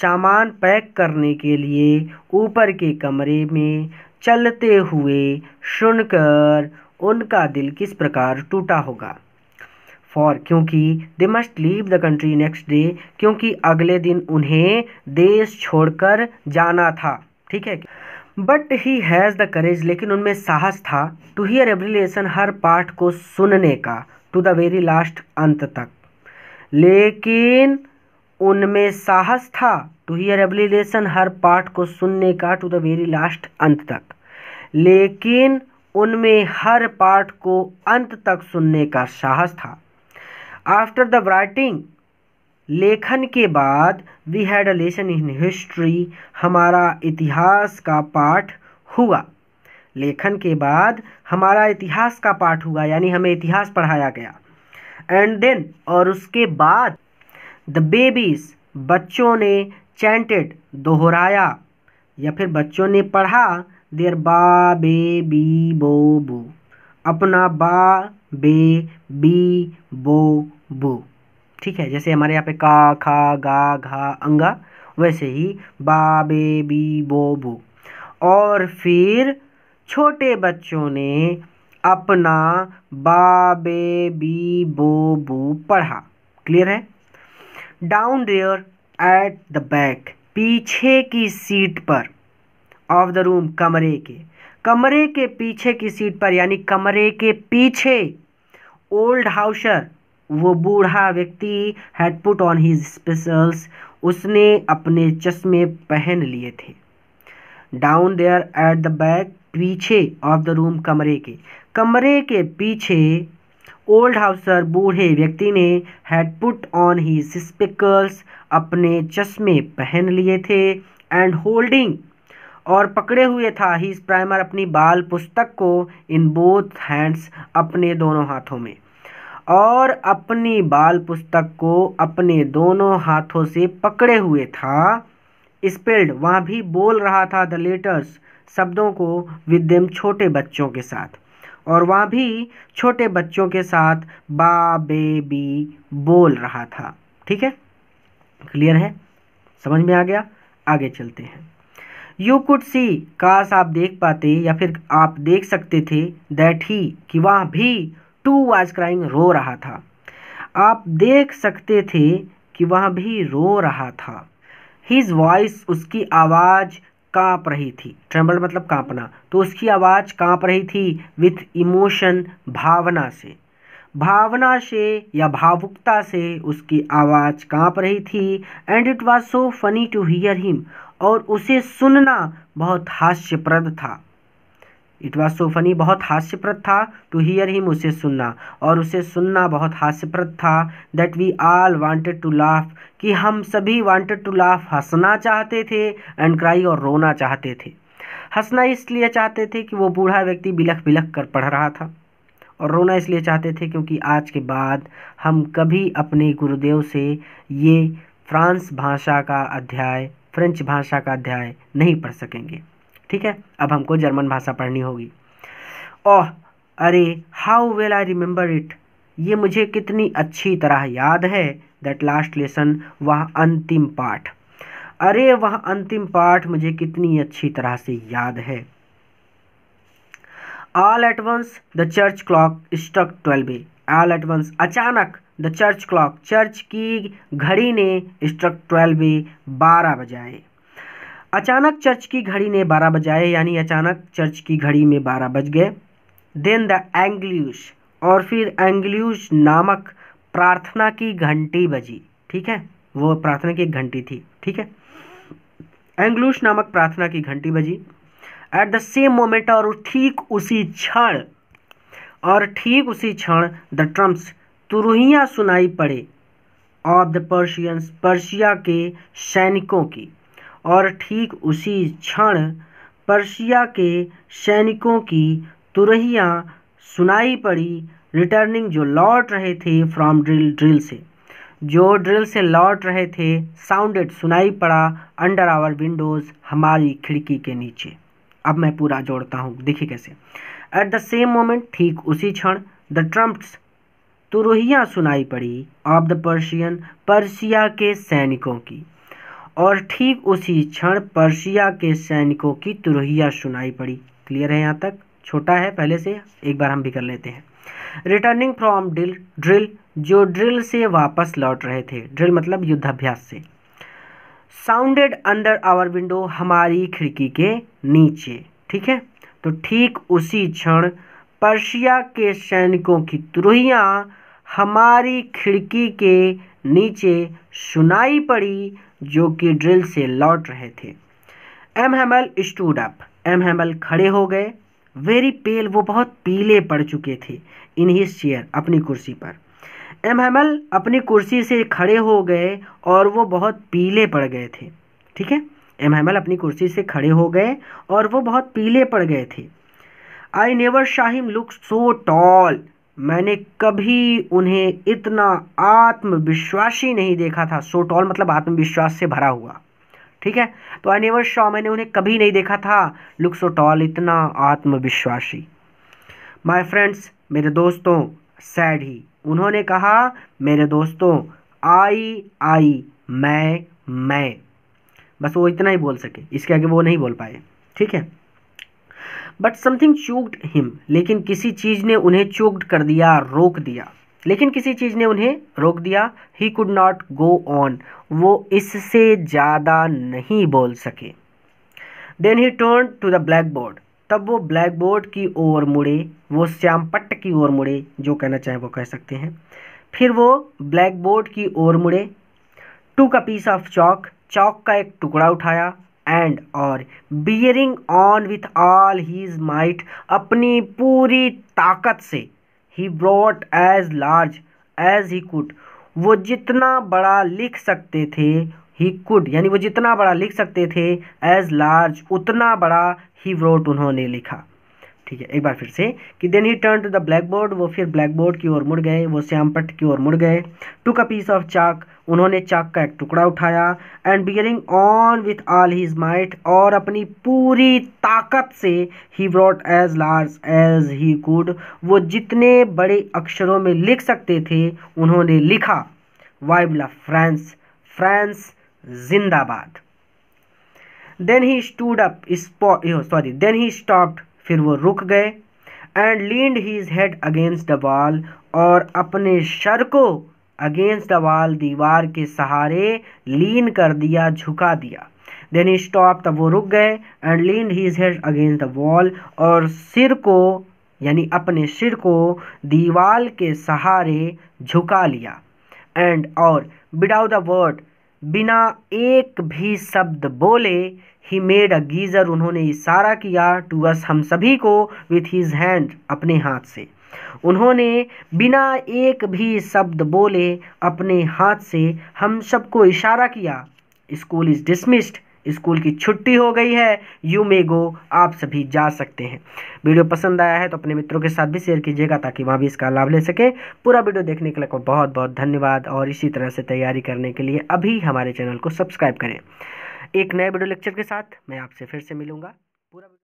सामान पैक करने के लिए ऊपर के कमरे में चलते हुए सुनकर उनका दिल किस प्रकार टूटा होगा फॉर क्योंकि they must leave the country next day क्योंकि अगले दिन उन्हें देश छोड़कर जाना था ठीक है but he has the courage लेकिन उनमें साहस था टू हियर एवरी लेसन हर पाठ को सुनने का टू द वेरी लास्ट अंत तक लेकिन उनमें साहस था टू हियर एवरी लेसन हर पाठ को सुनने का टू द वेरी लास्ट अंत तक लेकिन उनमें हर पाठ को अंत तक सुनने का साहस था आफ्टर द राइटिंग लेखन के बाद we had a lesson in history हमारा इतिहास का पाठ हुआ लेखन के बाद हमारा इतिहास का पाठ हुआ यानी हमें इतिहास पढ़ाया गया एंड देन और उसके बाद द बेबीज बच्चों ने चैंटेड दोहराया या फिर बच्चों ने पढ़ा देर बा बे बी बो बू अपना बा बे बी बो बू ठीक है जैसे हमारे यहाँ पे का खा गा घा अंगा वैसे ही बा बे बी बो बू और फिर छोटे बच्चों ने अपना बा बे बी बो बू पढ़ा क्लियर है down there at the back पीछे की सीट पर ऑफ द रूम कमरे के कमरे के पीछे की सीट पर यानी कमरे के पीछे ओल्ड हाउसर वो बूढ़ा व्यक्ति had put on his spectacles उसने अपने चश्मे पहन लिए थे down there at the back पीछे ऑफ द रूम कमरे के कमरे के पीछे ओल्ड हाउसर बूढ़े व्यक्ति ने had put on his spectacles अपने चश्मे पहन लिए थे एंड होल्डिंग और पकड़े हुए था ही प्राइमर अपनी बाल पुस्तक को इन बोथ हैंड्स अपने दोनों हाथों में और अपनी बाल पुस्तक को अपने दोनों हाथों से पकड़े हुए था स्पेल्ड वहाँ भी बोल रहा था द लेटर्स शब्दों को विद छोटे बच्चों के साथ और वहाँ भी छोटे बच्चों के साथ बा बेबी बोल रहा था ठीक है क्लियर है समझ में आ गया आगे चलते हैं यू कुड सी काश आप देख पाते या फिर आप देख सकते थे दैट ही कि वह भी टू वाज क्राइंग रो रहा था आप देख सकते थे कि वह भी रो रहा था हिज वॉइस उसकी आवाज़ काँप रही थी ट्रेबल मतलब कांपना तो उसकी आवाज़ कांप रही थी विथ इमोशन भावना से भावना से या भावुकता से उसकी आवाज़ कांप रही थी and it was so funny to hear him और उसे सुनना बहुत हास्यप्रद था इट वॉज सो फनी बहुत हास्यप्रद था टू हीयर हिम उसे सुनना और उसे सुनना बहुत हास्यप्रद था that we all wanted to laugh कि हम सभी वॉन्टेड टू लाफ हंसना चाहते थे एंड क्राई और रोना चाहते थे हंसना इसलिए चाहते थे कि वो बूढ़ा व्यक्ति बिलख बिलख कर पढ़ रहा था और रोना इसलिए चाहते थे क्योंकि आज के बाद हम कभी अपने गुरुदेव से ये फ्रांस भाषा का अध्याय फ्रेंच भाषा का अध्याय नहीं पढ़ सकेंगे ठीक है अब हमको जर्मन भाषा पढ़नी होगी ओह अरे how well I remember it ये मुझे कितनी अच्छी तरह याद है दैट लास्ट लेसन वह अंतिम पाठ अरे वह अंतिम पाठ मुझे कितनी अच्छी तरह से याद है all at once the church clock struck twelve all at once अचानक द चर्च क्लॉक चर्च की घड़ी ने स्ट्रक ट्वेल्व बारह बजाए अचानक चर्च की घड़ी ने बारह बजाए यानी अचानक चर्च की घड़ी में बारह बज गए देन द एंग्ल्यूश और फिर एंग्ल्यूश नामक प्रार्थना की घंटी बजी ठीक है वो प्रार्थना की घंटी थी ठीक है एंग्लूश नामक प्रार्थना की घंटी बजी एट द सेम मोमेंट और ठीक उसी क्षण और ठीक उसी क्षण द ट्रम्प्स तुरुहियाँ सुनाई पड़े ऑफ द पर्शियंस पर्शिया के सैनिकों की और ठीक उसी क्षण पर्शिया के सैनिकों की तुरहियाँ सुनाई पड़ी रिटर्निंग जो लौट रहे थे फ्रॉम ड्रिल ड्रिल से जो ड्रिल से लौट रहे थे साउंडेड सुनाई पड़ा अंडर आवर विंडोज़ हमारी खिड़की के नीचे अब मैं पूरा जोड़ता हूँ देखिए कैसे एट द सेम मोमेंट ठीक उसी क्षण द ट्रम्प्स तुरहियाँ सुनाई पड़ी ऑफ द पर्शियन पर्शिया के सैनिकों की और ठीक उसी क्षण पर्शिया के सैनिकों की तुरहिया सुनाई पड़ी क्लियर है यहाँ तक छोटा है पहले से एक बार हम भी कर लेते हैं रिटर्निंग फ्रॉम ड्रिल ड्रिल जो ड्रिल से वापस लौट रहे थे ड्रिल मतलब युद्धाभ्यास से साउंडेड अंडर आवर विंडो हमारी खिड़की के नीचे ठीक है तो ठीक उसी क्षण पर्शिया के सैनिकों की तुरहियाँ हमारी खिड़की के नीचे सुनाई पड़ी जो कि ड्रिल से लौट रहे थे M Hamel stood up M Hamel खड़े हो गए वेरी पेल वो बहुत पीले पड़ चुके थे इन ही चेयर अपनी कुर्सी पर एम हेमल अपनी कुर्सी से खड़े हो गए और वो बहुत पीले पड़ गए थे ठीक है एम हेमल अपनी कुर्सी से खड़े हो गए और वो बहुत पीले पड़ गए थे I never saw him look so tall मैंने कभी उन्हें इतना आत्मविश्वासी नहीं देखा था सो टॉल मतलब आत्मविश्वास से भरा हुआ ठीक है तो आई नेवर शॉ मैंने उन्हें कभी नहीं देखा था लुक सो टॉल इतना आत्मविश्वासी माय फ्रेंड्स मेरे दोस्तों सैड ही उन्होंने कहा मेरे दोस्तों आई आई मैं मैं बस वो इतना ही बोल सके इसके आगे वो नहीं बोल पाए ठीक है बट समथिंग चोक्ड हिम लेकिन किसी चीज़ ने उन्हें चोक्ड कर दिया रोक दिया लेकिन किसी चीज़ ने उन्हें रोक दिया he could not go on वो इससे ज़्यादा नहीं बोल सके then he turn to the blackboard तब वो ब्लैक बोर्ड की ओर मुड़े वो श्याम पट्ट की ओर मुड़े जो कहना चाहे वो कह सकते हैं फिर वो ब्लैक बोर्ड की ओर मुड़े टू का पीस ऑफ चौक चौक का एक टुकड़ा उठाया एंड और bearing on with all his might अपनी पूरी ताकत से he brought as large as he could वो जितना बड़ा लिख सकते थे ही कुड यानी वो जितना बड़ा लिख सकते थे एज लार्ज उतना बड़ा ही ब्रोट उन्होंने लिखा ठीक है एक बार फिर से कि then he turn to the blackboard वो फिर ब्लैक बोर्ड की ओर मुड़ गए वो श्यामपट की ओर मुड़ गए टुक अ पीस ऑफ चाक उन्होंने चाक का एक टुकड़ा उठाया and bearing on with all his might और अपनी पूरी ताकत से he brought as large as he could वो जितने बड़े अक्षरों में लिख सकते थे उन्होंने लिखा वाइबला फ्रांस फ्रांस जिंदाबाद then he stood up sorry then he stopped फिर वो रुक गए and lead his head against the wall और अपने शर को अगेंस्ट द वॉल दीवार के सहारे लीन कर दिया झुका दिया देन ही स्टॉप तब वो रुक गए and lean his head against the wall और सिर को यानी अपने सिर को दीवार के सहारे झुका लिया एंड और विदाउट द वर्ड बिना एक भी शब्द बोले ही मेड अ गीज़र उन्होंने इशारा किया टू अस हम सभी को विथ हीज़ हैंड अपने हाथ से उन्होंने बिना एक भी शब्द बोले अपने हाथ से हम सबको इशारा किया स्कूल इज़ डिसमिस्ड स्कूल की छुट्टी हो गई है यू मे गो आप सभी जा सकते हैं वीडियो पसंद आया है तो अपने मित्रों के साथ भी शेयर कीजिएगा ताकि वहाँ भी इसका लाभ ले सकें पूरा वीडियो देखने के लिए बहुत बहुत धन्यवाद और इसी तरह से तैयारी करने के लिए अभी हमारे चैनल को सब्सक्राइब करें एक नए वीडियो लेक्चर के साथ मैं आपसे फिर से मिलूंगा पूरा